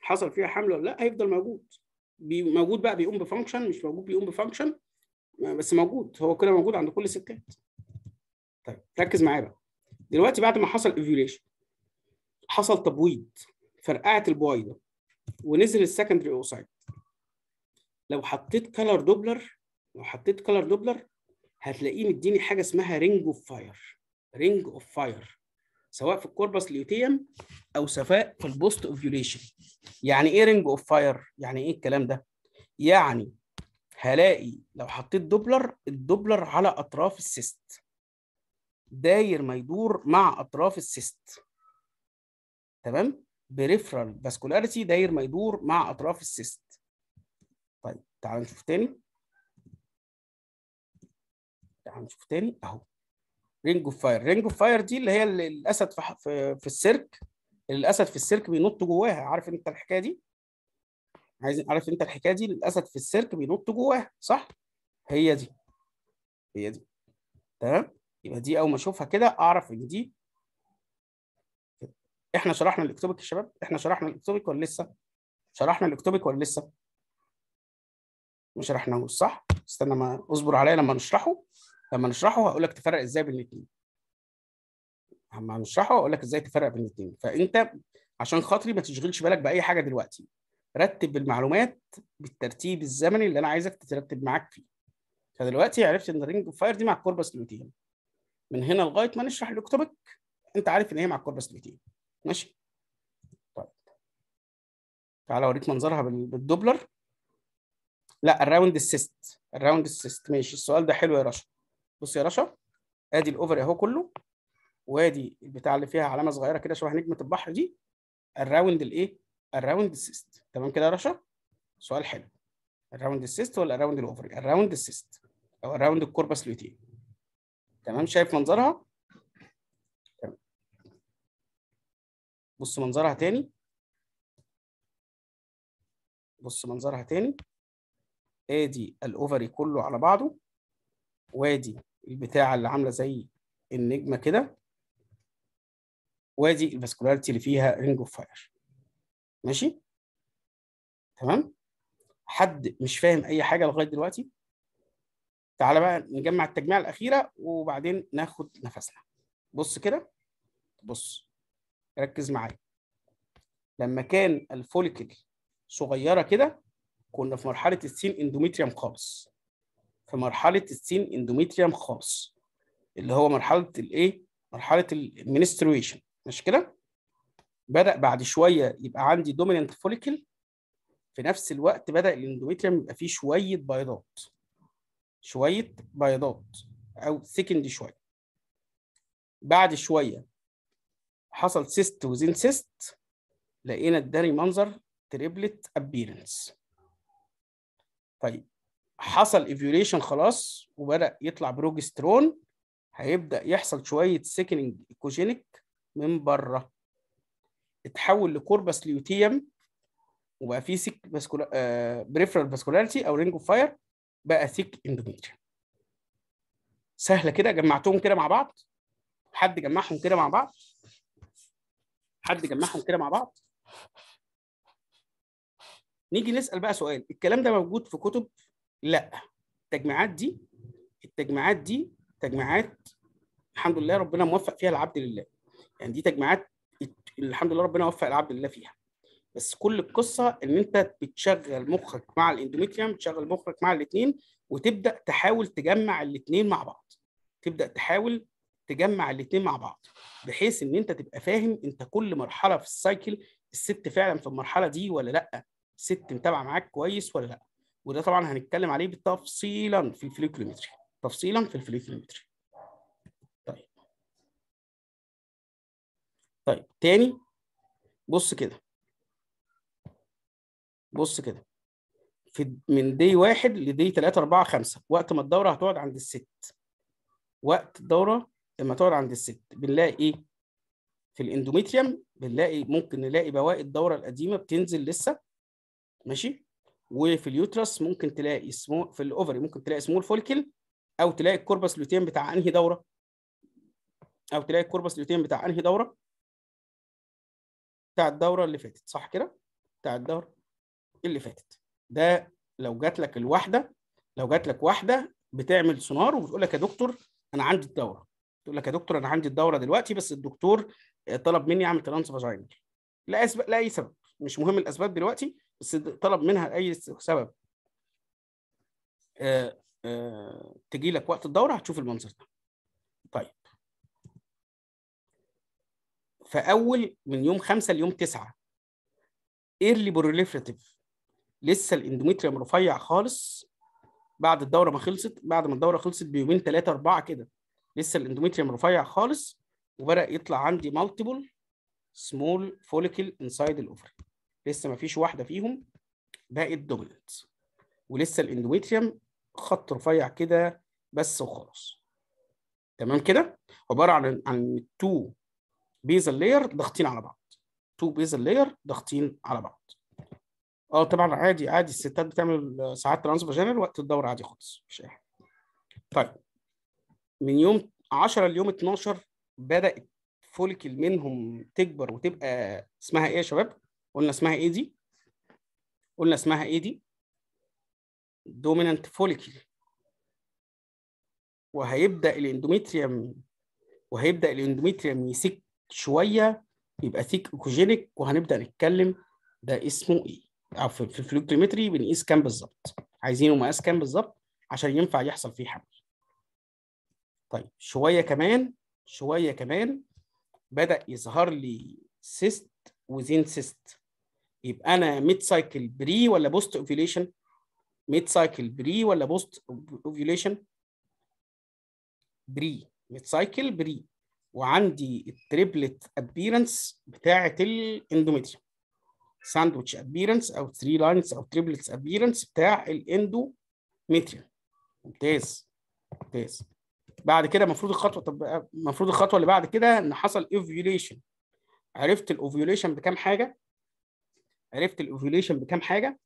Speaker 2: حصل فيها حمل ولا لا هيفضل موجود موجود بقى بيقوم بفانكشن مش موجود بيقوم بفانكشن بس موجود هو كده موجود عند كل الستات طيب ركز معايا بقى دلوقتي بعد ما حصل ايفيوليشن حصل تبويض فرقعت البويضه ونزل السكندري اوسايت لو حطيت كلر دوبلر لو حطيت كلر دوبلر هتلاقيه مديني حاجه اسمها رينج اوف فاير رينج اوف فاير سواء في الكوربس ليوتيم او سواء في البوست اوفيوليشن يعني ايه رينج اوف فاير يعني ايه الكلام ده يعني هلاقي لو حطيت دوبلر الدوبلر على اطراف السيست داير ما يدور مع اطراف السيست تمام بريفرال فاسكولاريتي داير ما يدور مع اطراف السيست طيب تعال نشوف تاني تعال نشوف تاني اهو رينج اوف فاير رينج اوف فاير دي اللي هي اللي الاسد في, في السيرك الاسد في السيرك بينط جواها عارف انت الحكايه دي عايز عارف انت الحكايه دي الاسد في السيرك بينط جواها صح هي دي هي دي تمام يبقى دي اول ما اشوفها كده اعرف ان دي احنا شرحنا الاكتوبيك يا شباب احنا شرحنا الاكتوبيك ولا لسه شرحنا الاكتوبيك ولا لسه ما شرحناهوش صح استنى ما اصبر عليا لما نشرحه لما نشرحه هقول لك تفرق ازاي بين الاثنين اما هنشرحه هقول لك ازاي تفرق بين الاثنين فانت عشان خاطري ما تشغلش بالك باي حاجه دلوقتي رتب المعلومات بالترتيب الزمني اللي انا عايزك تترتب معاك فيه فدلوقتي عرفت ان رينج اوف فاير دي مع الكوربس لوتين من هنا لغايه ما نشرح الاكتوبك انت عارف ان هي مع الكوربس لوتين ماشي طيب تعالى اوريك منظرها بالدوبلر لا الراوند السيست الراوند السيست ماشي السؤال ده حلو يا رشا بص يا رشا ادي الاوفري اهو كله وادي البتاع اللي فيها علامه صغيره كده شبه نجمه البحر دي الراوند الايه الراوند سيست تمام كده يا رشا سؤال حلو الراوند السيست ولا الراوند الاوفري الراوند السيست او الراوند الكوربس لوتين تمام شايف منظرها تمام بص منظرها تاني بص منظرها تاني ادي الاوفري كله على بعضه وادي البتاعه اللي عامله زي النجمه كده وادي الفاسكولاريتي اللي فيها رينج اوف فاير ماشي تمام حد مش فاهم اي حاجه لغايه دلوقتي تعالى بقى نجمع التجميع الاخيره وبعدين ناخد نفسنا بص كده بص ركز معايا لما كان الفوليكل صغيره كده كنا في مرحله السين اندوميتريوم خالص في مرحله السين اندوميتريوم خالص اللي هو مرحله الايه مرحله المنستريشن مش كده بدا بعد شويه يبقى عندي دوميننت فوليكل في نفس الوقت بدا الاندوميتريوم يبقى فيه شويه بيضات شويه بيضات او سكند شويه بعد شويه حصل سيست وزين سيست لقينا اداني منظر تريبلت ابيرنس طيب حصل ايفيوليشن خلاص وبدا يطلع بروجسترون هيبدا يحصل شويه سيكننج ايكوجينيك من بره اتحول لكوربس ليوتيم وبقى فيه سيك باسكولا آه بريفرال فاسكولاريتي او رينج اوف فاير بقى سيك اندوميتريوم سهله كده جمعتهم كده مع بعض حد جمعهم كده مع بعض حد جمعهم كده مع بعض نيجي نسال بقى سؤال الكلام ده موجود في كتب لا التجميعات دي التجميعات دي تجميعات الحمد لله ربنا موفق فيها العبد لله يعني دي تجميعات الحمد لله ربنا وفق العبد لله فيها بس كل القصه ان انت بتشغل مخك مع الاندوميتريوم بتشغل مخك مع الاثنين وتبدا تحاول تجمع الاثنين مع بعض تبدا تحاول تجمع الاثنين مع بعض بحيث ان انت تبقى فاهم انت كل مرحله في السايكل الست فعلا في المرحله دي ولا لا الست متابعه معاك كويس ولا لا وده طبعا هنتكلم عليه تفصيلا في الفليكلومتري تفصيلا في الفليكلومتري طيب
Speaker 1: طيب تاني بص كده
Speaker 2: بص كده في من دي واحد لدي تلاتة أربعة خمسة وقت ما الدوره هتقعد عند الست وقت الدوره لما تقعد عند الست بنلاقي ايه في الاندوميتريم بنلاقي ممكن نلاقي بواقي الدوره القديمه بتنزل لسه ماشي وفي اليوترس ممكن تلاقي اسمه في الاوفري ممكن تلاقي سمول فولكل او تلاقي الكوربس لوتين بتاع انهي دوره او تلاقي الكوربس لوتين بتاع انهي دوره بتاع الدوره اللي فاتت صح كده بتاع الدوره اللي فاتت ده لو جات لك الواحده لو جات لك واحده بتعمل سونار وبتقول لك يا دكتور انا عندي الدوره تقول لك يا دكتور انا عندي الدوره دلوقتي بس الدكتور طلب مني اعمل ترانس فاجينال لا اسباب لا اي سبب مش مهم الاسباب دلوقتي بس طلب منها لاي سبب آه، آه، تجي لك وقت الدوره هتشوف المنظر ده طيب فاول من يوم خمسة ليوم تسعة ايرلي بروليفراتيف لسه الاندوميتريوم رفيع خالص بعد الدوره ما خلصت بعد ما الدوره خلصت بيومين ثلاثه اربعه كده لسه الاندوميتريوم رفيع خالص وبدا يطلع عندي مالتيبل سمول فوليكل انسايد الاوفري لسه ما فيش واحده فيهم بقت دوميننت ولسه الاندوميتريوم خط رفيع كده بس وخلاص تمام كده عباره عن عن تو بيزل لاير ضاغطين على بعض تو بيزل لاير ضاغطين على بعض اه طبعا عادي عادي الستات بتعمل ساعات ترانس وقت الدور عادي خالص مش اي طيب من يوم 10 ليوم 12 بدات فوليكل منهم تكبر وتبقى اسمها ايه يا شباب؟ قلنا اسمها ايه دي قلنا اسمها ايه دي دومينانت فوليكل وهيبدا الاندوميتريوم وهيبدا الاندوميتريوم يسك شويه يبقى سيك ايكوجينيك وهنبدا نتكلم ده اسمه ايه او في الفلوكليمتري بنقيس كام بالظبط عايزينه مقاس كام بالظبط عشان ينفع يحصل فيه حمل طيب شويه كمان شويه كمان بدا يظهر لي سيست وزين سيست يبقى انا ميد سايكل بري ولا بوست اوفيليشن ميد سايكل بري ولا بوست اوفيليشن بري ميد سايكل بري وعندي التريبلت ابييرنس بتاعه الاندوميتريا ساندويتش ابييرنس او ثري لاينز او تريبلت ابييرنس بتاع الاندوميتريا ممتاز ممتاز بعد كده المفروض الخطوه طب المفروض الخطوه اللي بعد كده ان حصل اوفيوليشن عرفت الاوفيوليشن بكام حاجه عرفت الاوفيوليشن بكام حاجه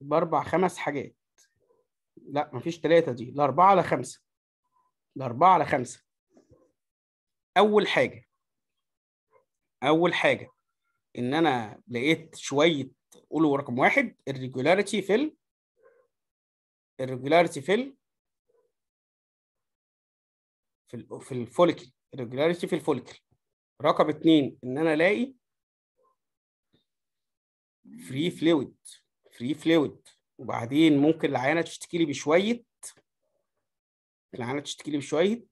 Speaker 2: باربع خمس حاجات لا مفيش ثلاثه دي الاربعه على خمسه الاربعه على خمسه اول حاجه اول حاجه ان انا لقيت شويه قولوا رقم واحد الريجولاريتي في ال الريجولاريتي في ال
Speaker 1: في في الفوليكل الريجولاريتي في الفوليكل رقم اتنين
Speaker 2: ان انا الاقي فري فلويد فري فلويد وبعدين ممكن العيانه تشتكي لي بشويه العيانه تشتكي لي بشويه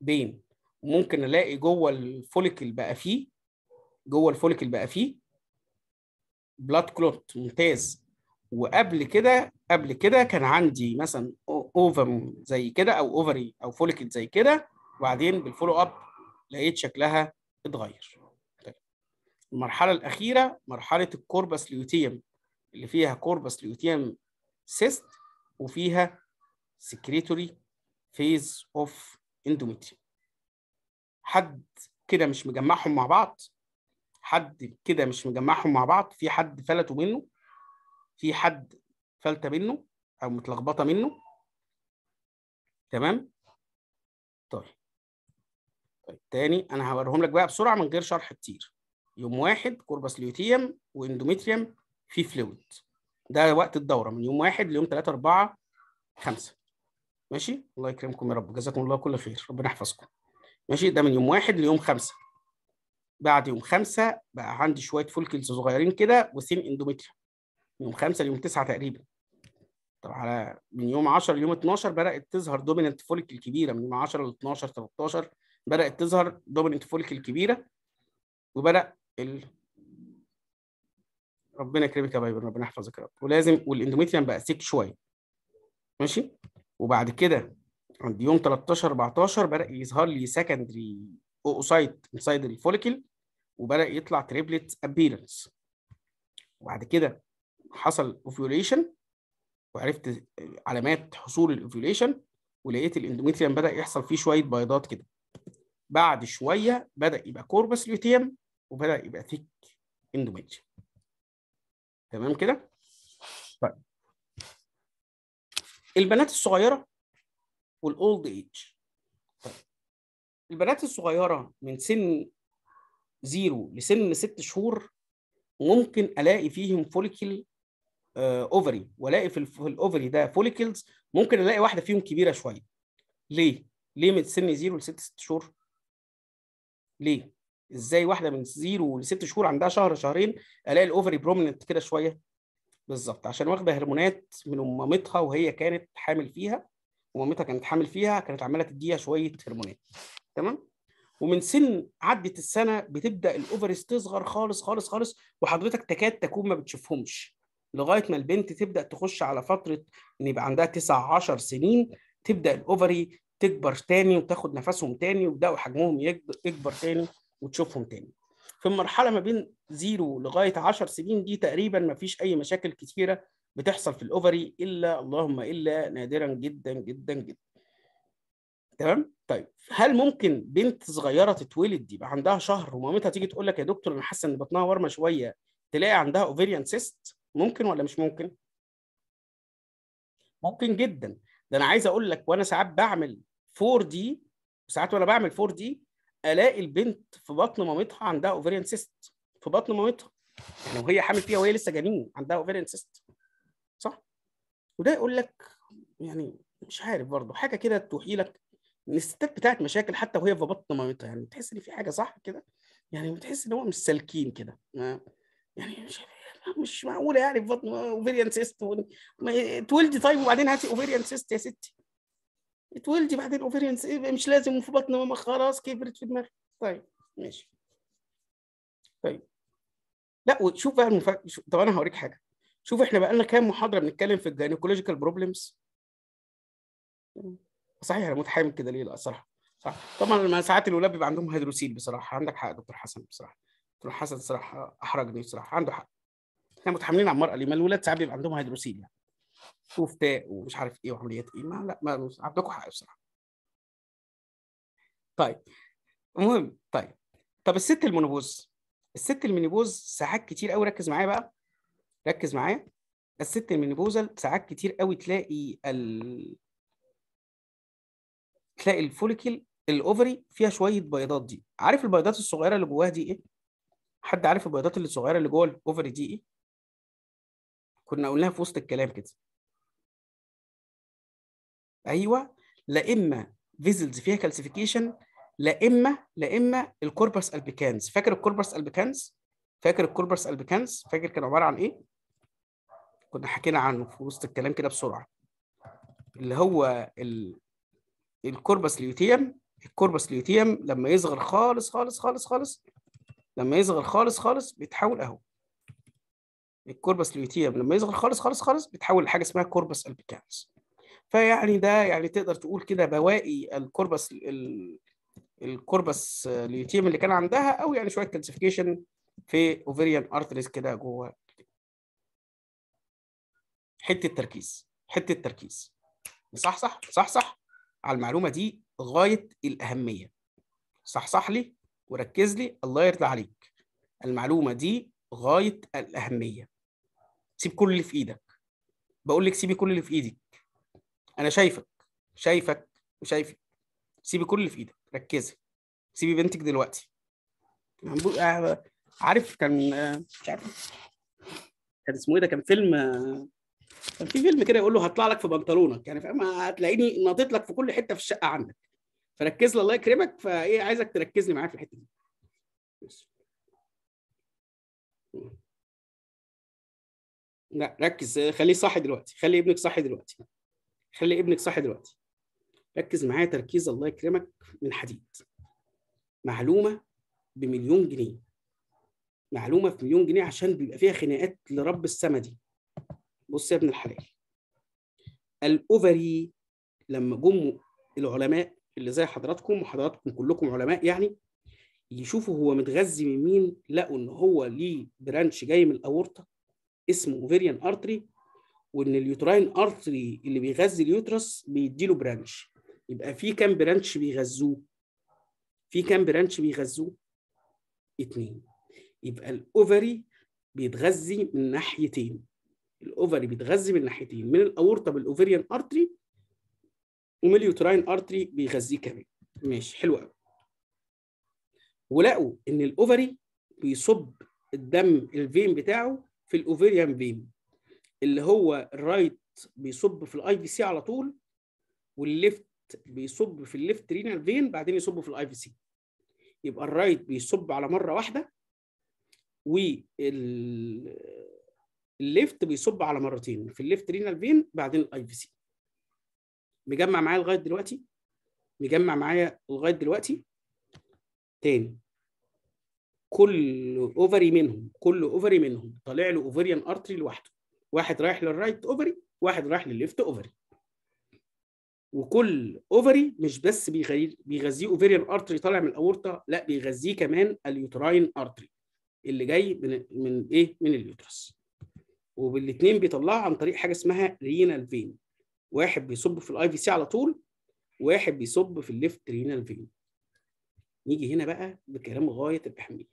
Speaker 2: بين ممكن الاقي جوه الفوليكل بقى فيه جوه الفوليكل بقى فيه بلاد كلوت ممتاز وقبل كده قبل كده كان عندي مثلا اوفم زي كده او اوفري او فوليكل زي كده وبعدين بالفولو اب لقيت شكلها اتغير المرحله الاخيره مرحله الكوربس ليوتيم اللي فيها كوربس ليوتيم سيست وفيها سكريتوري فيز اوف اندوميتريوم حد كده مش مجمعهم مع بعض حد كده مش مجمعهم مع بعض في حد فلتوا منه في حد فلته منه او متلخبطه منه تمام طيب تاني انا هوريهم لك بقى بسرعه من غير شرح كتير يوم واحد كوربس ليوتيوم واندوميتريوم في فلويد ده وقت الدوره من يوم واحد ليوم ثلاثه اربعه خمسه ماشي الله يكرمكم يا رب جزاكم الله كل خير ربنا يحفظكم ماشي ده من يوم واحد ليوم خمسة بعد يوم خمسة بقى عندي شوية فولكلز صغيرين كده وثين من يوم خمسة ليوم تسعة تقريبا طب على من يوم 10 ليوم 12 بدأت تظهر دوميننت فولكل كبيرة من يوم 10 ل 12 13 بدات تظهر دوميننت فولك الكبيره وبدا ال... ربنا يكرمك يا بايبر ربنا يحفظك يا رب ولازم والاندوميتريم بقى سيك شويه ماشي وبعد كده عند يوم 13 14 بدا يظهر لي سكندري اوسايت انسايد الفوليكل وبدا يطلع تريبلت ابيرنس وبعد كده حصل اوفيوليشن وعرفت علامات حصول الاوفيوليشن ولقيت الاندوميتريم بدا يحصل فيه شويه بيضات كده بعد شويه بدا يبقى كوربس لوتيم وبدا يبقى ثيك اندوميج تمام كده طيب البنات الصغيره والاولد ايج طيب. البنات الصغيره من سن زيرو لسن ست شهور ممكن الاقي فيهم فوليكل اوفري آه، والاقي في الاوفري ده فوليكلز ممكن الاقي واحده فيهم كبيره شويه ليه ليه من سن زيرو لست ست شهور ليه؟ ازاي واحده من زيرو لست شهور عندها شهر شهرين الاقي الاوفري برومننت كده شويه بالظبط عشان واخده هرمونات من مامتها وهي كانت حامل فيها ومامتها كانت حامل فيها كانت عماله تديها شويه هرمونات تمام ومن سن عدت السنه بتبدا الاوفريز تصغر خالص خالص خالص وحضرتك تكاد تكون ما بتشوفهمش لغايه ما البنت تبدا تخش على فتره ان يبقى عندها 9 10 سنين تبدا الاوفري تكبر تاني وتاخد نفسهم تاني ويبداوا حجمهم يكبر تاني وتشوفهم تاني في المرحله ما بين زيرو لغايه 10 سنين دي تقريبا ما فيش اي مشاكل كتيره بتحصل في الاوفري الا اللهم الا نادرا جدا جدا جدا تمام طيب هل ممكن بنت صغيره تتولد يبقى عندها شهر ومامتها تيجي تقول لك يا دكتور انا حاسه ان بطنها ورمه شويه تلاقي عندها اوفيريان سيست ممكن ولا مش ممكن ممكن جدا ده انا عايز اقول لك وانا ساعات بعمل 4 دي ساعات وانا بعمل 4 دي الاقي البنت في بطن مامتها عندها اوفيريان سيست في بطن مامتها يعني وهي حامل فيها وهي لسه جنين عندها اوفيريان سيست صح وده يقول لك يعني مش عارف برضه حاجه كده توحي لك ان الستات بتاعت مشاكل حتى وهي في بطن مامتها يعني تحس ان في حاجه صح كده يعني بتحس ان هو مش سالكين كده يعني مش مش معقوله يعني في بطن اوفيريان سيست اتولدي طيب وبعدين هاتي اوفيريان سيست يا ستي اتولدي بعدين اوفريان إيه، مش لازم في بطن ماما خلاص كبرت في دماغي طيب ماشي طيب لا وشوف بقى المفاجأة طب انا هوريك حاجه شوف احنا بقى لنا كام محاضره بنتكلم في الجينيكولوجيكال بروبلمز صحيح انا متحامل كده ليه لا صراحه صح طبعا لما ساعات الولاد بيبقى عندهم هيدروسيل بصراحه عندك حق دكتور حسن بصراحه دكتور حسن صراحه احرجني بصراحه عنده حق احنا متحاملين على المراه ليه ما الولاد ساعات بيبقى عندهم هيدروسيل يعني وفتاء ومش عارف ايه وعمليات ايه ما لا ما عندكم حق بصراحه طيب المهم طيب طب الست المنبوز الست المنبوز ساعات كتير قوي ركز معايا بقى ركز معايا الست المنبوزل ساعات كتير قوي تلاقي ال... تلاقي الفوليكل الاوفري فيها شويه بيضات دي عارف البيضات الصغيره اللي جواها دي ايه حد عارف البيضات الصغيره اللي جوه الاوفري دي ايه كنا قلناها في وسط الكلام كده ايوه لا اما فيزلز فيها كالسيفيكيشن لا اما لا اما الكوربس البيكانز فاكر الكوربس البيكانز فاكر الكوربس البيكانز فاكر كان عباره عن ايه كنا حكينا عنه في وسط الكلام كده بسرعه اللي هو ال... الكوربس ليوتيم الكوربس ليوتيم لما يصغر خالص خالص خالص خالص لما يصغر خالص خالص بيتحول اهو الكوربس ليوتيم لما يصغر خالص خالص خالص بيتحول لحاجه اسمها كوربس البيكانز فيعني ده يعني تقدر تقول كده بواقي الكوربس الكوربس اليوتيم اللي كان عندها او يعني شويه كالسيفيكيشن في اوفيريان ارتريز كده جوه حته تركيز حته تركيز صح صح صح صح على المعلومه دي غايه الاهميه صح صح لي وركز لي الله يرضى عليك المعلومه دي غايه الاهميه سيب كل اللي في ايدك بقول لك سيبي كل اللي في ايدك انا شايفك شايفك وشايفي سيبي كل اللي في ايدك ركزي سيبي بنتك دلوقتي آه، عارف كان آه، مش عارف كان اسمه ايه ده كان فيلم آه، كان في فيلم كده يقول له هطلع لك في بنطلونك يعني فاهم هتلاقيني ناطط لك في كل حته في الشقه عندك فركز لي الله يكرمك فايه عايزك تركز لي معايا في الحته دي بس.
Speaker 1: لا ركز
Speaker 2: خليه صاحي دلوقتي خلي ابنك صاحي دلوقتي خلي ابنك صاحي دلوقتي ركز معايا تركيز الله يكرمك من حديد معلومه بمليون جنيه معلومه في مليون جنيه عشان بيبقى فيها خناقات لرب السما دي بص يا ابن الحلال الاوفري لما جم العلماء اللي زي حضراتكم وحضراتكم كلكم علماء يعني يشوفوا هو متغذي من مين لقوا ان هو ليه برانش جاي من الاورطه اسمه اوفيريان ارتري وان اليوتراين ارتري اللي بيغذي اليوترس بيديله برانش يبقى في كام برانش بيغذوه في كام برانش بيغذوه اتنين يبقى الاوفري بيتغذي من ناحيتين الاوفري بيتغذي من ناحيتين من الاورطه بالاوفريان ارتري ومن اليوتراين ارتري بيغذيه كمان ماشي حلو قوي ولقوا ان الاوفري بيصب الدم الفين بتاعه في الاوفريان فين اللي هو الرايت بيصب في الاي في سي على طول والليفت بيصب في الليفت رينال فين بعدين يصب في الاي في سي يبقى الرايت بيصب على مره واحده والليفت بيصب على مرتين في الليفت رينال فين بعدين الاي في سي مجمع معايا لغايه دلوقتي مجمع معايا لغايه دلوقتي تاني كل اوفري منهم كل اوفري منهم طالع له اوفريان ارتري لوحده واحد رايح للرايت اوفري واحد رايح للليفت اوفري وكل اوفري مش بس بيغذي بيغذيه اوفيريان ارتري طالع من الاورطه لا بيغذيه كمان اليوتراين ارتري اللي جاي من من ايه من اليوترس وبالاثنين بيطلعه عن طريق حاجه اسمها رينال فين واحد بيصب في الاي في سي على طول واحد بيصب في الليفت رينال فين نيجي هنا بقى بكلام غايه الاهميه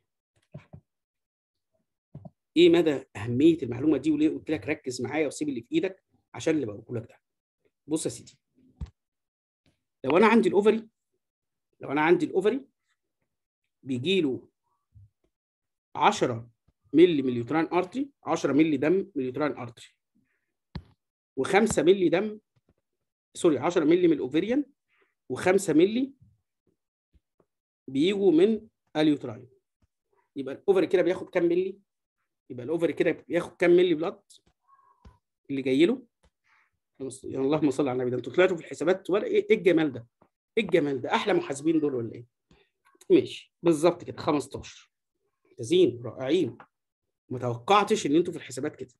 Speaker 2: ايه مدى اهميه المعلومه دي وليه قلت لك ركز معايا وسيب اللي في ايدك عشان اللي بقوله لك ده بص يا سيدي لو انا عندي الاوفري لو انا عندي الاوفري بيجي له 10 مللي مليوتران ارتري 10 مللي دم مليوتران ارتري و5 مللي دم سوري 10 مللي من الاوفريان و5 مللي بيجوا من اليوتراين يبقى الاوفري كده بياخد كام مللي يبقى الاوفري كده بياخد كام مللي بلاد اللي جاي له يعني اللهم صل على النبي ده انتوا طلعتوا في الحسابات إيه؟, ايه الجمال ده ايه الجمال ده احلى محاسبين دول ولا ايه ماشي بالظبط كده 15 ممتازين رائعين ما توقعتش ان انتوا في الحسابات كده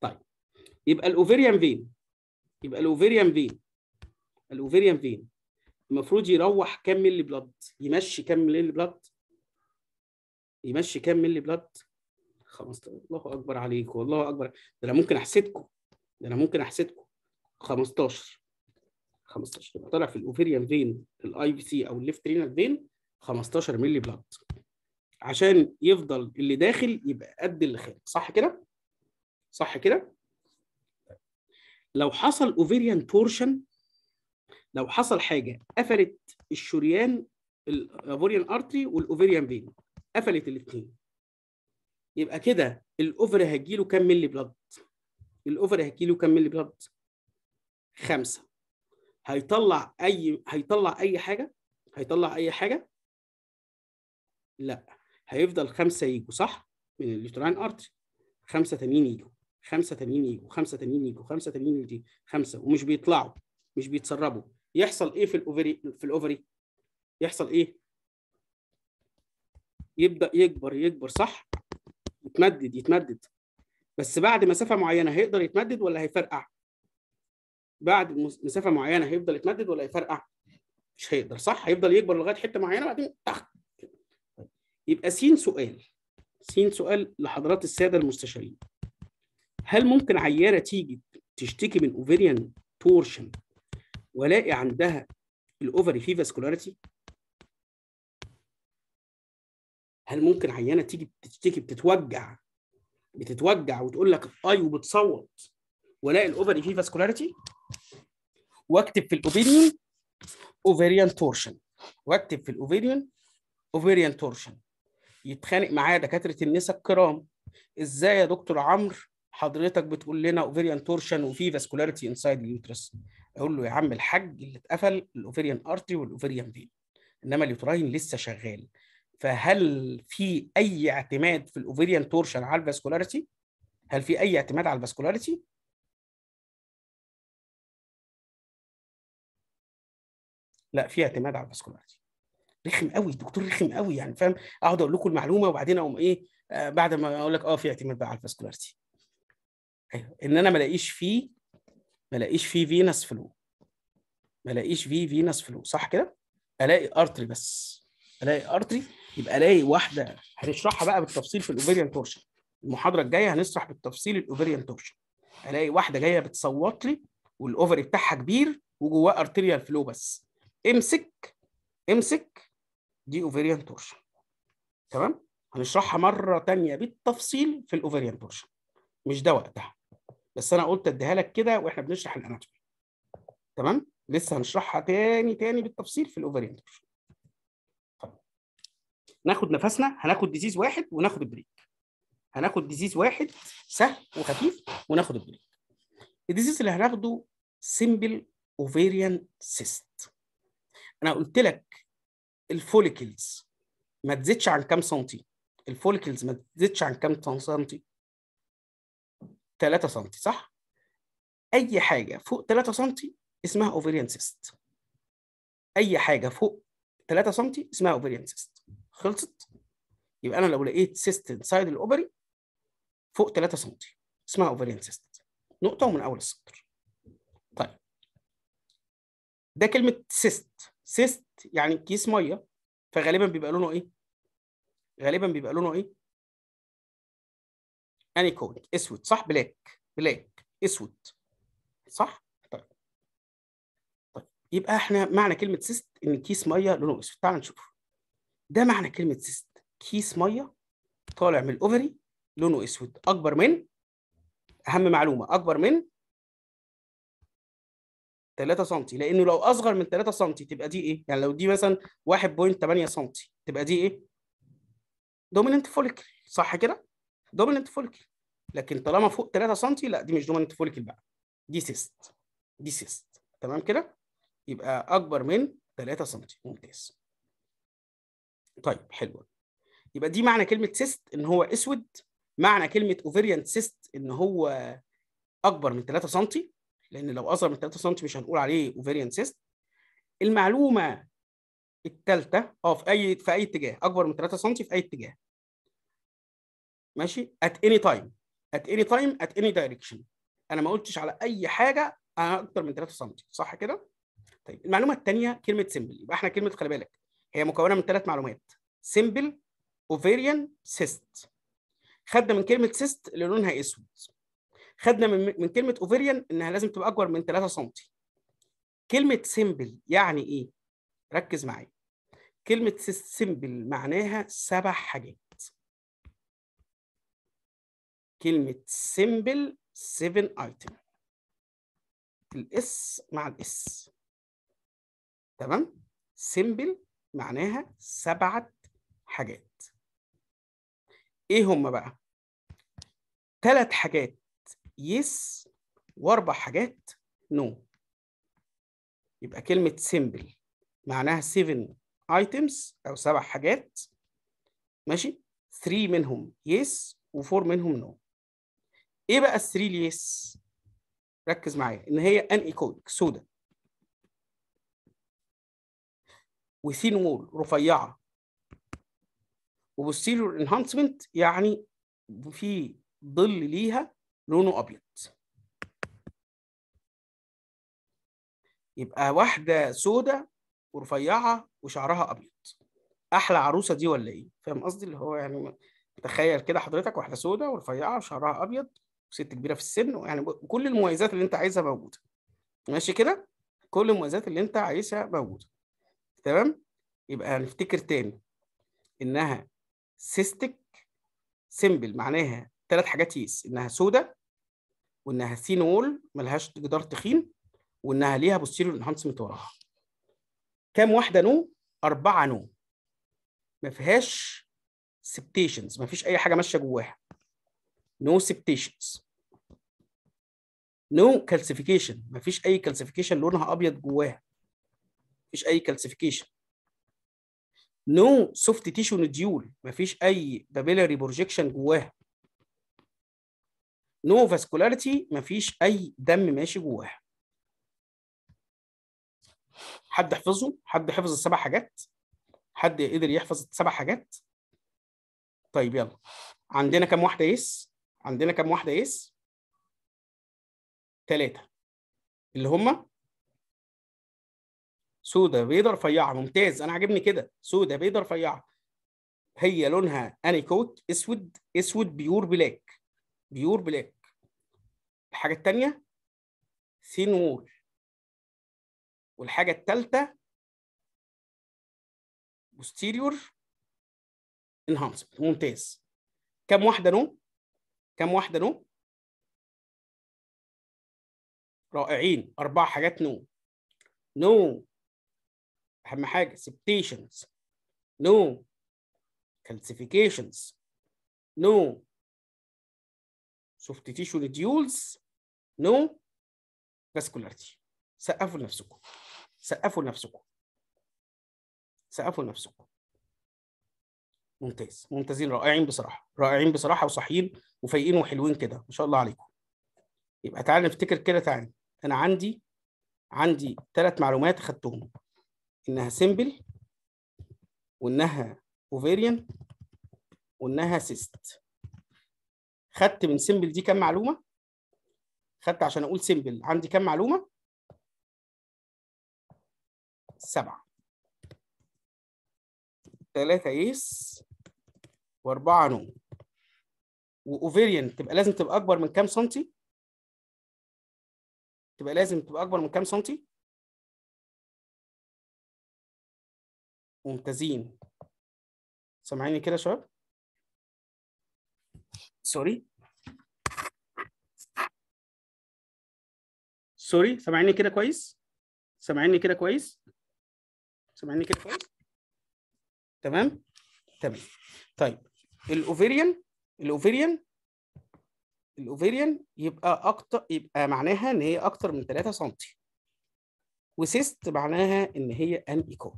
Speaker 2: طيب يبقى الاوفيريان فين يبقى الاوفيريان فين الاوفيريان فين المفروض يروح كام مللي بلاد يمشي كام مللي بلاد يمشي كام ملي بلاد 15 الله اكبر عليك والله اكبر ده انا ممكن احسدكم ده انا ممكن احسدكم 15 15 يبقى طالع في الاوفيريان فين الاي في سي او الليفت رينال فين 15 ملي بلاد عشان يفضل اللي داخل يبقى قد اللي خارج صح كده صح كده لو حصل اوفيريان تورشن لو حصل حاجه قفلت الشريان الاوفيريان ارتري والاوفيريان فين قفلت الاثنين يبقى كده الاوفر له كام ملي بلاد الاوفر له كام ملي بلاد خمسة هيطلع اي هيطلع اي حاجه هيطلع اي حاجه لا هيفضل خمسه يجوا صح من الليتران ارتري خمسه تانيين يجوا خمسه تانيين يجوا خمسه تانيين يجوا خمسه تانيين يجوا خمسه ومش بيطلعوا مش بيتسربوا يحصل ايه في الاوفري في الاوفري يحصل ايه يبدا يكبر يكبر صح يتمدد يتمدد بس بعد مسافه معينه هيقدر يتمدد ولا هيفرقع بعد مسافه معينه هيفضل يتمدد ولا هيفرقع مش هيقدر صح هيفضل يكبر لغايه حته معينه بعدين تحت يبقى سين سؤال سين سؤال لحضرات الساده المستشارين هل ممكن عياره تيجي تشتكي من اوفيريان تورشن والاقي عندها الاوفري في فاسكولاريتي هل ممكن عيانه تيجي بتشتكي بتتوجع بتتوجع وتقول لك اي وبتصوت والاقي الاوفري فيه فاسكولاريتي واكتب في الاوفيريون اوفيريان تورشن واكتب في الاوفريان اوفيريان تورشن يتخانق معايا دكاتره النساء الكرام ازاي يا دكتور عمرو حضرتك بتقول لنا اوفريان تورشن وفي فاسكولاريتي انسايد اليوترس اقول له يا عم الحاج اللي اتقفل الاوفريان ارتري والاوفريان فين انما اليوتراين لسه شغال فهل في اي اعتماد في الاوفيريان تورشن على الفاسكولاريتي؟ هل في اي اعتماد
Speaker 1: على الفاسكولاريتي؟
Speaker 2: لا في اعتماد على الفاسكولاريتي. رخم قوي الدكتور رخم قوي يعني فاهم اقعد اقول لكم المعلومه وبعدين اقوم ايه آه، بعد ما اقول لك اه في اعتماد بقى على الفاسكولاريتي. ايوه ان انا ما الاقيش فيه ما الاقيش فيه فينس فلو ما الاقيش فيه فينس فلو صح كده؟ الاقي ارتري بس الاقي ارتري يبقى الاقي واحده هنشرحها بقى بالتفصيل في الاوفيريان تورشن المحاضره الجايه هنشرح بالتفصيل الاوفيريان تورشن الاقي واحده جايه بتصوت لي والاوفري بتاعها كبير وجواه ارتيريال فلو بس امسك امسك دي اوفيريان تورشن تمام هنشرحها مره ثانيه بالتفصيل في الاوفيريان تورشن مش ده وقتها بس انا قلت اديها لك كده واحنا بنشرح الاناتومي تمام لسه هنشرحها تاني تاني بالتفصيل في الاوفيريان تورشن ناخد نفسنا هناخد ديزيز واحد وناخد البريك هناخد ديزيز واحد سهل وخفيف وناخد البريك الديزيز اللي هناخده سيمبل اوفيريان سيست انا قلت لك الفوليكلز ما تزيدش عن كام سنتي الفوليكلز ما تزيدش عن كام سنتي 3 سنتي صح اي حاجه فوق 3 سنتي اسمها اوفيريان سيست اي حاجه فوق 3 سنتي اسمها اوفيريان سيست خلصت يبقى انا لو لقيت سيست انسايد الاوبري فوق 3 سم اسمها اوفريان سيست نقطه ومن اول السطر طيب ده كلمه سيست سيست يعني كيس ميه فغالبا بيبقى لونه ايه غالبا بيبقى لونه ايه انيكوت اسود صح بلاك بلاك اسود صح طيب طيب يبقى احنا معنى كلمه سيست ان كيس ميه لونه اسود تعال نشوف ده معنى كلمه سيست كيس ميه طالع من الاوفري لونه اسود اكبر من اهم معلومه اكبر من 3 سم لانه لو اصغر من 3 سم تبقى دي ايه؟ يعني لو دي مثلا 1.8 سم تبقى دي ايه؟ دوميننت فوليكل صح كده؟ دوميننت فوليكل لكن طالما فوق 3 سم لا دي مش دوميننت فوليكل بقى دي سيست دي سيست تمام كده؟ يبقى اكبر من 3 سم ممتاز طيب حلوه يبقى دي معنى كلمه سيست ان هو اسود معنى كلمه اوفيريان سيست ان هو اكبر من 3 سم لان لو اصغر من 3 سم مش هنقول عليه اوفيريان سيست المعلومه الثالثه اه في اي في اي اتجاه اكبر من 3 سم في اي اتجاه ماشي ات اني تايم ات اني تايم ات اني دايركشن انا ما قلتش على اي حاجه انا اكتر من 3 سم صح كده طيب المعلومه الثانيه كلمه سيمبل يبقى احنا كلمه خلي بالك هي مكونه من ثلاث معلومات سيمبل اوفيريان سيست خدنا من كلمه سيست اللي لونها اسود خدنا من من كلمه اوفيريان انها لازم تبقى اكبر من 3 سم كلمه سيمبل يعني ايه ركز معايا كلمه سيمبل معناها سبع حاجات كلمه سيمبل 7 ايتم الاس مع الاس تمام سيمبل معناها سبعة حاجات ايه هما بقى تلات حاجات يس واربع حاجات نو يبقى كلمة سيمبل معناها 7 ايتمز او سبع حاجات ماشي 3 منهم يس و4 منهم نو ايه بقى ال 3 ركز معايا ان هي ان ايكوليك سودا وثين وول رفيعه وبوستيريور انهانسمنت يعني في ظل ليها لونه ابيض يبقى واحده سودة ورفيعه وشعرها ابيض احلى عروسه دي ولا ايه فاهم قصدي اللي هو يعني تخيل كده حضرتك واحده سودة ورفيعه وشعرها ابيض وست كبيره في السن يعني كل المميزات اللي انت عايزها موجوده ماشي كده كل المميزات اللي انت عايزها موجوده تمام يبقى هنفتكر تاني انها سيستك سيمبل معناها ثلاث حاجات يس انها سودا وانها سينول ملهاش جدار تخين وانها ليها بوستيريور انهانسمنت وراها كام واحده نو اربعه نو ما فيهاش سبتيشنز ما فيش اي حاجه ماشيه جواها نو سبتيشنز نو كالسيفيكيشن ما فيش اي كالسيفيكيشن لونها ابيض جواها مفيش اي كالسيفيكيشن نو سوفت تيشو نديول مفيش اي بابيلاري بروجكشن جواها نو فاسكولاريتي مفيش اي دم ماشي جواها حد حفظه حد حفظ السبع حاجات حد قدر يحفظ السبع حاجات طيب يلا عندنا كام واحده اس عندنا كام واحده اس
Speaker 1: ثلاثه اللي هم
Speaker 2: سودا بيضه رفيعه ممتاز انا عاجبني كده سودا بيضه رفيعه هي لونها اني كوت اسود اسود بيور بلاك بيور بلاك الحاجه الثانيه ثين وول والحاجه
Speaker 1: الثالثه بوستيريور انهانسمنت ممتاز كم واحده نو كم واحده نو رائعين اربع حاجات نو نو اهم حاجه سبتيشنز no calcifications no soft tissue nodules no vascularity سقفوا لنفسكم سقفوا
Speaker 2: لنفسكم سقفوا لنفسكم ممتاز ممتازين رائعين بصراحه رائعين بصراحه وصاحيين وفايقين وحلوين كده ما شاء الله عليكم يبقى تعالى نفتكر كده تعالى انا عندي عندي ثلاث معلومات خدتهم انها سمبل وانها اوفيريان وانها سيست خدت من سمبل دي كام معلومه خدت عشان اقول سمبل عندي كام معلومه سبعه ثلاثه يس واربعه نو واوفيريان تبقى لازم تبقى اكبر من كام سنتي
Speaker 1: تبقى لازم تبقى اكبر من كام سنتي ممتازين سامعيني كده يا شباب سوري سوري سامعيني كده كويس سامعيني كده كويس سامعيني كده كويس تمام تمام
Speaker 2: طيب الاوفيريان الاوفيريان الاوفيريان يبقى اكتر يبقى معناها ان هي اكتر من 3 سم وسيست معناها ان هي ان ايكوك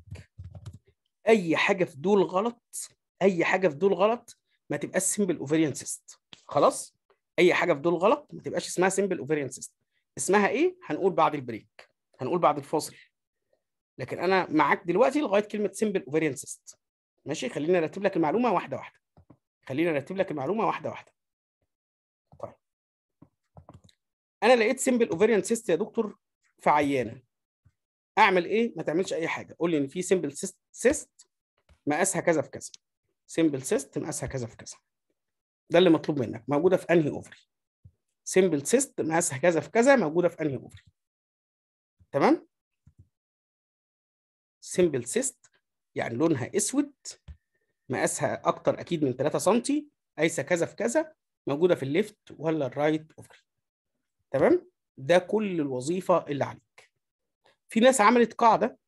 Speaker 2: اي حاجه في دول غلط اي حاجه في دول غلط ما تبقاش سمبل اوفيريان سيست خلاص اي حاجه في دول غلط ما تبقاش اسمها سمبل اوفيريان سيست اسمها ايه هنقول بعد البريك هنقول بعد الفاصل لكن انا معاك دلوقتي لغايه كلمه سمبل اوفيريان سيست ماشي خلينا نرتب لك المعلومه واحده واحده خلينا نرتب لك المعلومه واحده واحده طيب انا لقيت سمبل اوفيريان سيست يا دكتور في عيانه اعمل ايه ما تعملش اي حاجه قول لي ان في سيمبل سيست مقاسها كذا في كذا سيمبل سيست مقاسها كذا في كذا ده اللي مطلوب منك موجوده في انهي اوفري سيمبل سيست مقاسها كذا في كذا موجوده في انهي اوفري تمام سيمبل سيست يعني لونها اسود مقاسها اكتر اكيد من 3 سم قايسه كذا في كذا موجوده في الليفت ولا الرايت اوفري تمام ده كل الوظيفه اللي عليك في ناس عملت قاعده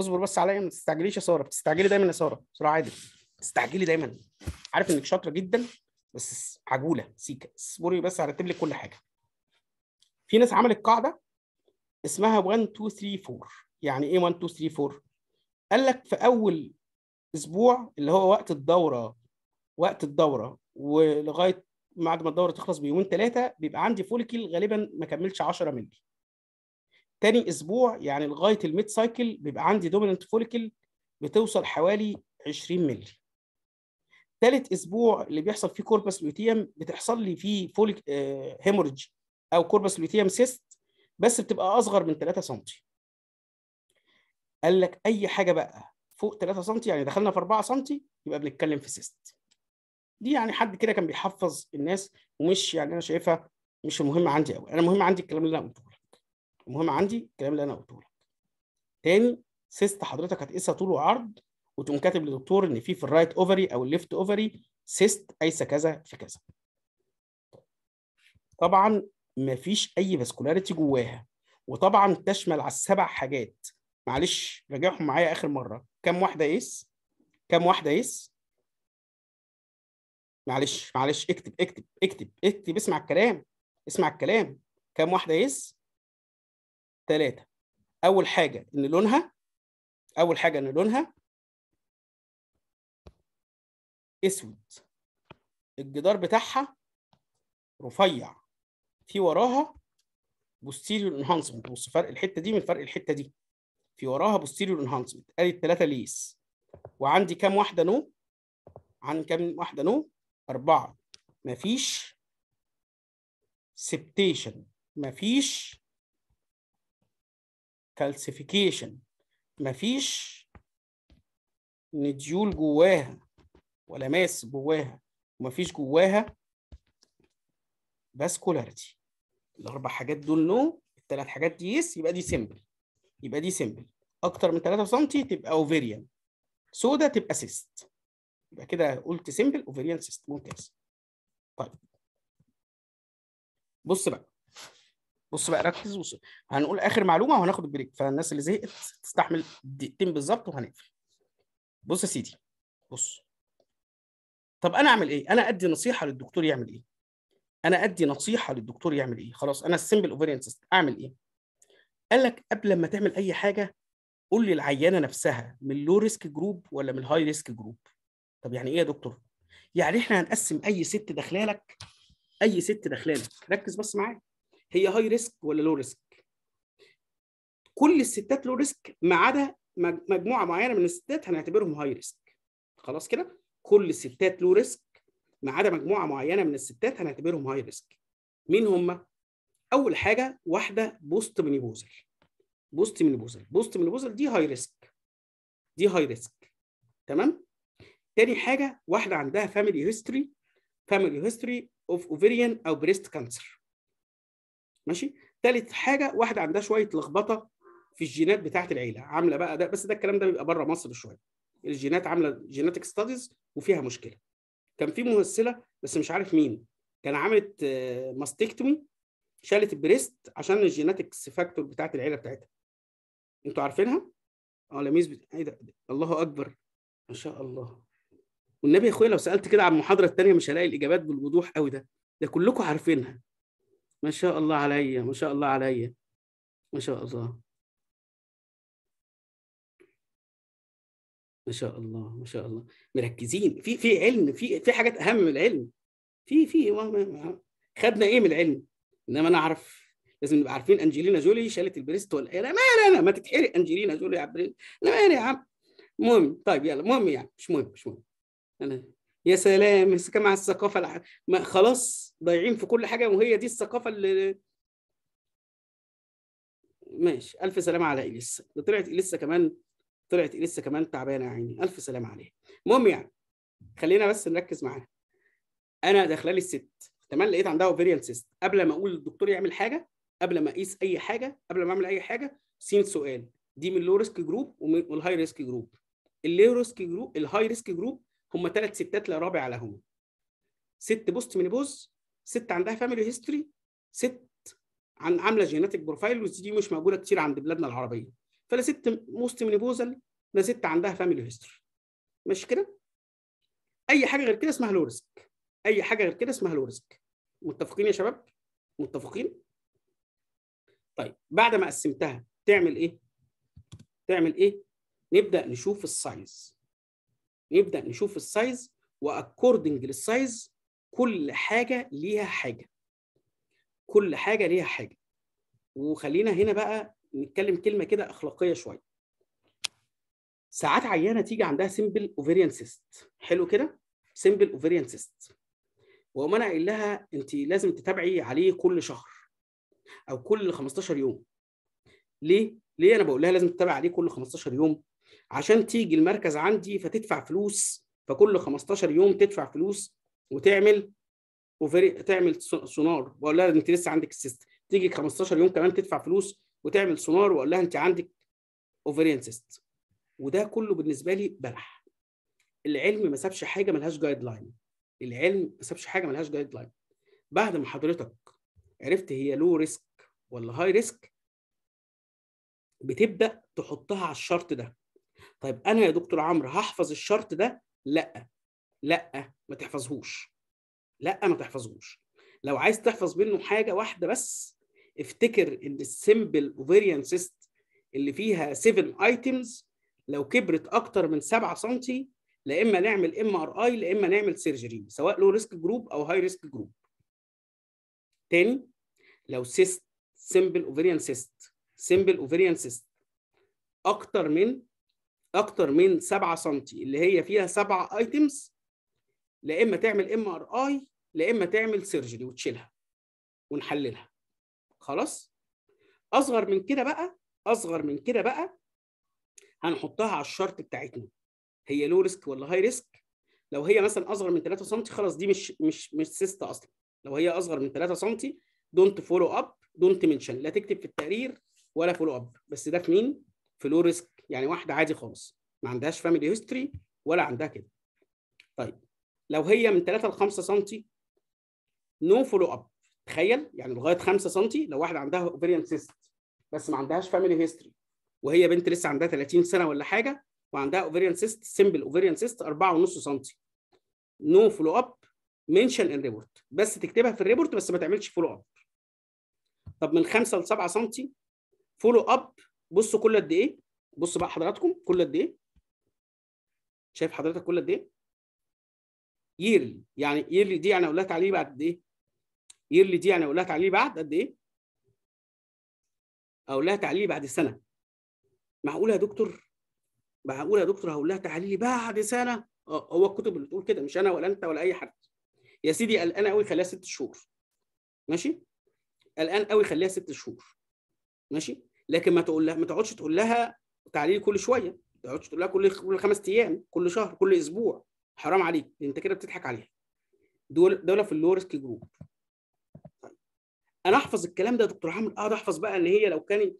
Speaker 2: اصبر بس عليا ما تستعجليش يا ساره بتستعجلي دايما يا ساره ساره عادل تستعجلي دايما عارف انك شاطره جدا بس عجوله سيكه اصبري بس هرتب لك كل حاجه في ناس عملت قاعده اسمها 1 2 3 4 يعني ايه 1 2 3 4 قال لك في اول اسبوع اللي هو وقت الدوره وقت الدوره ولغايه بعد ما الدوره تخلص بيومين ثلاثه بيبقى عندي فوليكل غالبا ما كملش 10 مللي تاني اسبوع يعني لغايه الميد سايكل بيبقى عندي دوميننت فوليكل بتوصل حوالي 20 مللي تالت اسبوع اللي بيحصل فيه كوربس لوتيوم بتحصل لي فيه فوليك آه هيموريدج او كوربس لوتيوم سيست بس بتبقى اصغر من 3 سم قال لك اي حاجه بقى فوق 3 سم يعني دخلنا في 4 سم يبقى بنتكلم في سيست دي يعني حد كده كان بيحفظ الناس ومش يعني انا شايفها مش المهم عندي قوي انا المهم عندي الكلام اللي انا قلته المهم عندي الكلام اللي انا قلته لك تاني سيست حضرتك هتقيسها طول وعرض وتقوم كاتب للدكتور ان في في الرايت اوفري او الليفت اوفري سيست قايسه كذا في كذا طبعا مفيش اي فاسكولاريتي جواها وطبعا تشمل على السبع حاجات معلش راجعهم معايا اخر مره كم واحده قيس كم واحده قيس معلش معلش اكتب اكتب اكتب اكتب اسمع الكلام
Speaker 1: اسمع الكلام كم واحده قيس ثلاثه اول حاجه ان لونها اول حاجه ان لونها
Speaker 2: اسود الجدار بتاعها رفيع في وراها بوستيريور انهانسمنت بص فرق الحته دي من فرق الحته دي في وراها بوستيريور انهانسمنت ادي الثلاثه ليس وعندي كام واحده نو عن كام واحده نو اربعه مفيش سبتيشن مفيش كالسيفيكيشن مفيش نديول جواها ولا ماس جواها ومفيش جواها باسكولاريتي الاربع حاجات دول نو الثلاث حاجات دي يس يبقى دي سيمبل يبقى دي سيمبل اكتر من 3 سم تبقى اوفيريان سودا تبقى سيست يبقى كده قلت سيمبل اوفيريان سيست ممتاز طيب بص بقى بص بقى ركز وص... هنقول اخر معلومه وهناخد البريك فالناس اللي زهقت تستحمل دقيقتين بالظبط وهنقفل بص يا سيدي بص طب انا اعمل ايه انا ادي نصيحه للدكتور يعمل ايه انا ادي نصيحه للدكتور يعمل ايه خلاص انا السمبل اوفريان سيستم اعمل ايه قال لك قبل ما تعمل اي حاجه قول لي العيانه نفسها من اللو ريسك جروب ولا من الهاي ريسك جروب طب يعني ايه يا دكتور يعني احنا هنقسم اي ست داخله لك اي ست داخله لك ركز بس معايا هي هاي ريسك ولا لو ريسك كل الستات لو ريسك ما عدا مجموعه معينه من الستات هنعتبرهم هاي ريسك خلاص كده كل الستات لو ريسك ما عدا مجموعه معينه من الستات هنعتبرهم هاي ريسك مين هم اول حاجه واحده بوست من بوست من بوست من دي هاي ريسك دي هاي ريسك تمام تاني حاجه واحده عندها فاميلي هيستوري فاميلي هيستوري اوف اوفيريان او بريست كانسر ماشي ثالث حاجه واحده عندها شويه لخبطه في الجينات بتاعه العيله عامله بقى ده بس ده الكلام ده بيبقى بره مصر شويه الجينات عامله جيناتك ستاديز وفيها مشكله كان في ممثله بس مش عارف مين كان عملت ماستكتومي آه، شالت البريست عشان الجيناتكس فاكتور بتاعه العيله بتاعتها انتوا عارفينها اه لميس بت... ايه ده الله اكبر ما شاء الله والنبي يا اخويا لو سالت كده عن المحاضره الثانيه مش هلاقي الاجابات بالوضوح قوي ده ده كلكم عارفينها ما شاء الله عليا ما شاء الله عليا ما شاء الله
Speaker 1: ما شاء الله ما شاء الله مركزين في
Speaker 2: في علم في في حاجات اهم من العلم في في خدنا ايه من العلم انما انا اعرف لازم نبقى عارفين انجلينا جولي شالت البريست ولا ايه لا لا لا ما تتحرق انجلينا جولي على البريست لا يا عم المهم طيب يلا المهم يعني مش مهم مش مهم انا يا سلام مسكه مع الثقافه الع... ما خلاص ضايعين في كل حاجه وهي دي الثقافه اللي ماشي الف سلامه على اليسا ده طلعت اليسا كمان طلعت اليسا كمان تعبانه يا عيني الف سلامه عليها المهم يعني خلينا بس نركز معاها انا داخله لي الست تمام لقيت عندها اوفيريان سيست قبل ما اقول الدكتور يعمل حاجه قبل ما اقيس اي حاجه قبل ما اعمل اي حاجه سين سؤال دي من اللو ريسك جروب والهاي ريسك جروب اللو ريسك جروب الهاي ريسك جروب هم ثلاث ستات لا رابع لهما ست بوست منيبوز ست عندها فاميلي هيستوري ست عن عامله جيناتيك بروفايل ودي مش موجوده كتير عند بلادنا العربيه فلا ست موست منيبوزال لا ست عندها فاميلي هيستوري مش كده اي حاجه غير كده اسمها لو ريسك اي حاجه غير كده اسمها لو ريسك متفقين يا شباب متفقين طيب بعد ما قسمتها تعمل ايه تعمل ايه نبدا نشوف السايز نبدا نشوف السايز واكوردنج للسايز كل حاجه ليها حاجه كل حاجه ليها حاجه وخلينا هنا بقى نتكلم كلمه كده اخلاقيه شويه ساعات عيانه تيجي عندها سيمبل اوفيريان سيست حلو كده سيمبل اوفيريان سيست واقوم انا قايل لها انت لازم تتابعي عليه كل شهر او كل 15 يوم ليه ليه انا بقول لها لازم تتابعي عليه كل 15 يوم عشان تيجي المركز عندي فتدفع فلوس فكل 15 يوم تدفع فلوس وتعمل وفري... تعمل سونار واقول لها انت لسه عندك السيست تيجي 15 يوم كمان تدفع فلوس وتعمل سونار واقول لها انت عندك اوفريان سيست وده كله بالنسبه لي بلح العلم ما سابش حاجه لهاش جايد لاين العلم ما سابش حاجه لهاش جايد لاين بعد ما حضرتك عرفت هي لو ريسك ولا هاي ريسك بتبدا تحطها على الشرط ده طيب انا يا دكتور عمرو هحفظ الشرط ده لا لا ما تحفظهوش لا ما تحفظهوش لو عايز تحفظ منه حاجه واحده بس افتكر ان السمبل اوفيريان سيست اللي فيها 7 ايتمز لو كبرت اكتر من 7 سم لا اما نعمل ام ار اي لا اما نعمل سيرجري سواء لو ريسك جروب او هاي ريسك جروب تاني لو سيست سمبل اوفيريان سيست سمبل اوفيريان سيست اكتر من اكتر من 7 سم اللي هي فيها 7 ايتمز لا اما تعمل ام ار اي لا اما تعمل سيرجري وتشيلها ونحللها خلاص اصغر من كده بقى اصغر من كده بقى هنحطها على الشرط بتاعتنا هي لو ريسك ولا هاي ريسك لو هي مثلا اصغر من 3 سم خلاص دي مش مش مش سيست اصلا لو هي اصغر من 3 سم دونت فولو اب دونت منشن لا تكتب في التقرير ولا فولو اب بس ده في مين في لو ريسك يعني واحده عادي خالص ما عندهاش فاميلي هيستوري ولا عندها كده طيب لو هي من 3 ل 5 سم نو فولو اب تخيل يعني لغايه 5 سم لو واحده عندها اوفيريان سيست بس ما عندهاش فاميلي هيستوري وهي بنت لسه عندها 30 سنه ولا حاجه وعندها اوفيريان سيست سمبل اوفيريان سيست 4.5 سم نو فولو اب منشن ان ريبورت بس تكتبها في الريبورت بس ما تعملش فولو اب طب من 5 ل 7 سم فولو اب بصوا كل قد ايه بص بقى حضراتكم كل قد ايه شايف حضرتك كل قد ايه ييرلي يعني ييرلي دي يعني اقول عليه بعد قد ايه ييرلي دي يعني اقول عليه بعد قد ايه اقول لها تعليلي بعد سنه معقول يا دكتور معقول يا دكتور هقول لها تعليلي بعد سنه آه، هو الكتب اللي بتقول كده مش انا ولا انت ولا اي حد يا سيدي قلقان قوي خليها ست شهور ماشي قلقان قوي خليها ست شهور ماشي لكن ما تقول لها ما تقعدش تقول لها تعليل كل شويه ما تقعدش تقول لها كل كل خمس ايام كل شهر كل اسبوع حرام عليك انت كده بتضحك عليها دول دوله في اللو ريسك جروب طيب. انا احفظ الكلام ده يا دكتور عامر اقعد احفظ بقى ان هي لو كان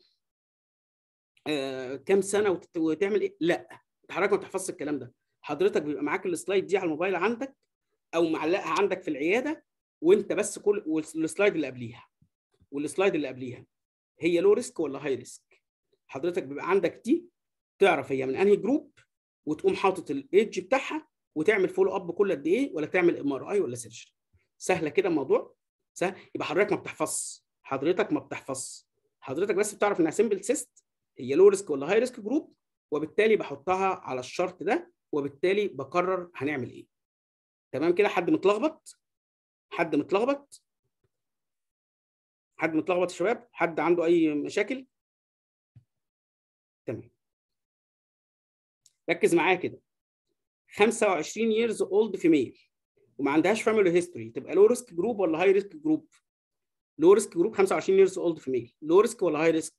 Speaker 2: آه كام سنه وتعمل ايه لا حضرتك ما تحفظش الكلام ده حضرتك بيبقى معاك السلايد دي على الموبايل عندك او معلقها عندك في العياده وانت بس كل والسلايد اللي قبليها والسلايد اللي قبليها هي لو ريسك ولا هاي ريسك حضرتك بيبقى عندك دي تعرف هي من انهي جروب وتقوم حاطط الايدج بتاعها وتعمل فولو اب كل قد ايه ولا تعمل ام ار اي ولا سيرجري سهله كده الموضوع سهل يبقى حضرتك ما بتحفظش حضرتك ما بتحفظش حضرتك بس بتعرف انها سمبل سيست هي لو ريسك ولا هاي ريسك جروب وبالتالي بحطها على الشرط ده وبالتالي بقرر هنعمل ايه تمام كده حد متلخبط حد متلخبط
Speaker 1: حد متلخبط يا شباب حد عنده اي مشاكل
Speaker 2: ركز معايا كده 25 years old female وما عندهاش فاميلي هيستوري تبقى لو ريسك جروب ولا هاي ريسك جروب؟ لو ريسك جروب 25 years old female لو ريسك ولا هاي ريسك؟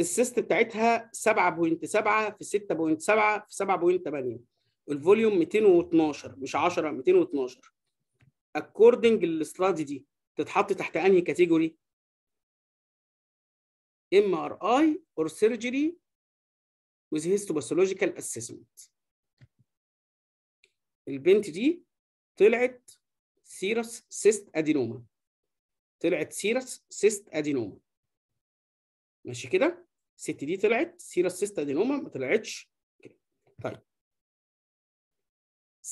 Speaker 2: السيست بتاعتها 7.7 في 6.7 في 7.8 الفوليوم 212 مش 10 212 اكوردنج للسلايد دي تتحط تحت انهي كاتيجوري؟ ام ار
Speaker 1: اي اور سيرجري with histopathological assessment البنت دي طلعت serous سيست
Speaker 2: ادينوما طلعت serous سيست ادينوما ماشي كده الست دي طلعت serous سيست ادينوما ما طلعتش طيب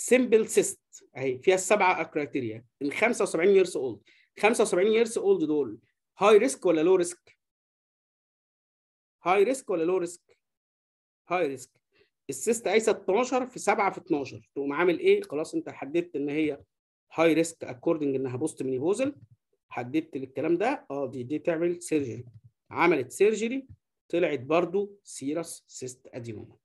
Speaker 2: simple سيست اهي فيها السبعه كرايتيريا من 75 years old. 75 years old دول هاي ريسك ولا لو ريسك؟ هاي ريسك ولا لو ريسك؟ هاي ريسك السيست قايسه 12 في 7 في 12 تقوم عامل ايه خلاص انت حددت ان هي هاي ريسك اكوردنج انها بوست منيبوزل حددت الكلام ده اه دي دي تعمل سيرجري عملت سيرجري طلعت برضو سيرس سيست ادينوما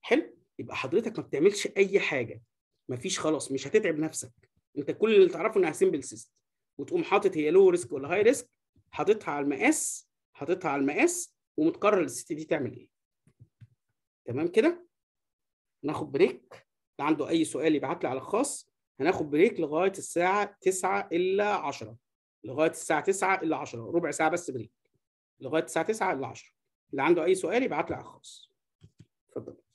Speaker 2: حلو يبقى حضرتك ما بتعملش اي حاجه مفيش خلاص مش هتتعب نفسك انت كل اللي تعرفه انها سيمبل سيست وتقوم حاطط هي لو ريسك ولا هاي ريسك حاططها على المقاس حاططها على المقاس ومتقرر الست دي تعمل ايه تمام كده ناخد بريك اللي عنده اي سؤال يبعت لي على الخاص هناخد بريك لغايه الساعه 9 الا 10 لغايه الساعه 9 الا 10 ربع ساعه بس بريك لغايه الساعه 9 الا 10 اللي عنده اي سؤال يبعت لي على الخاص اتفضل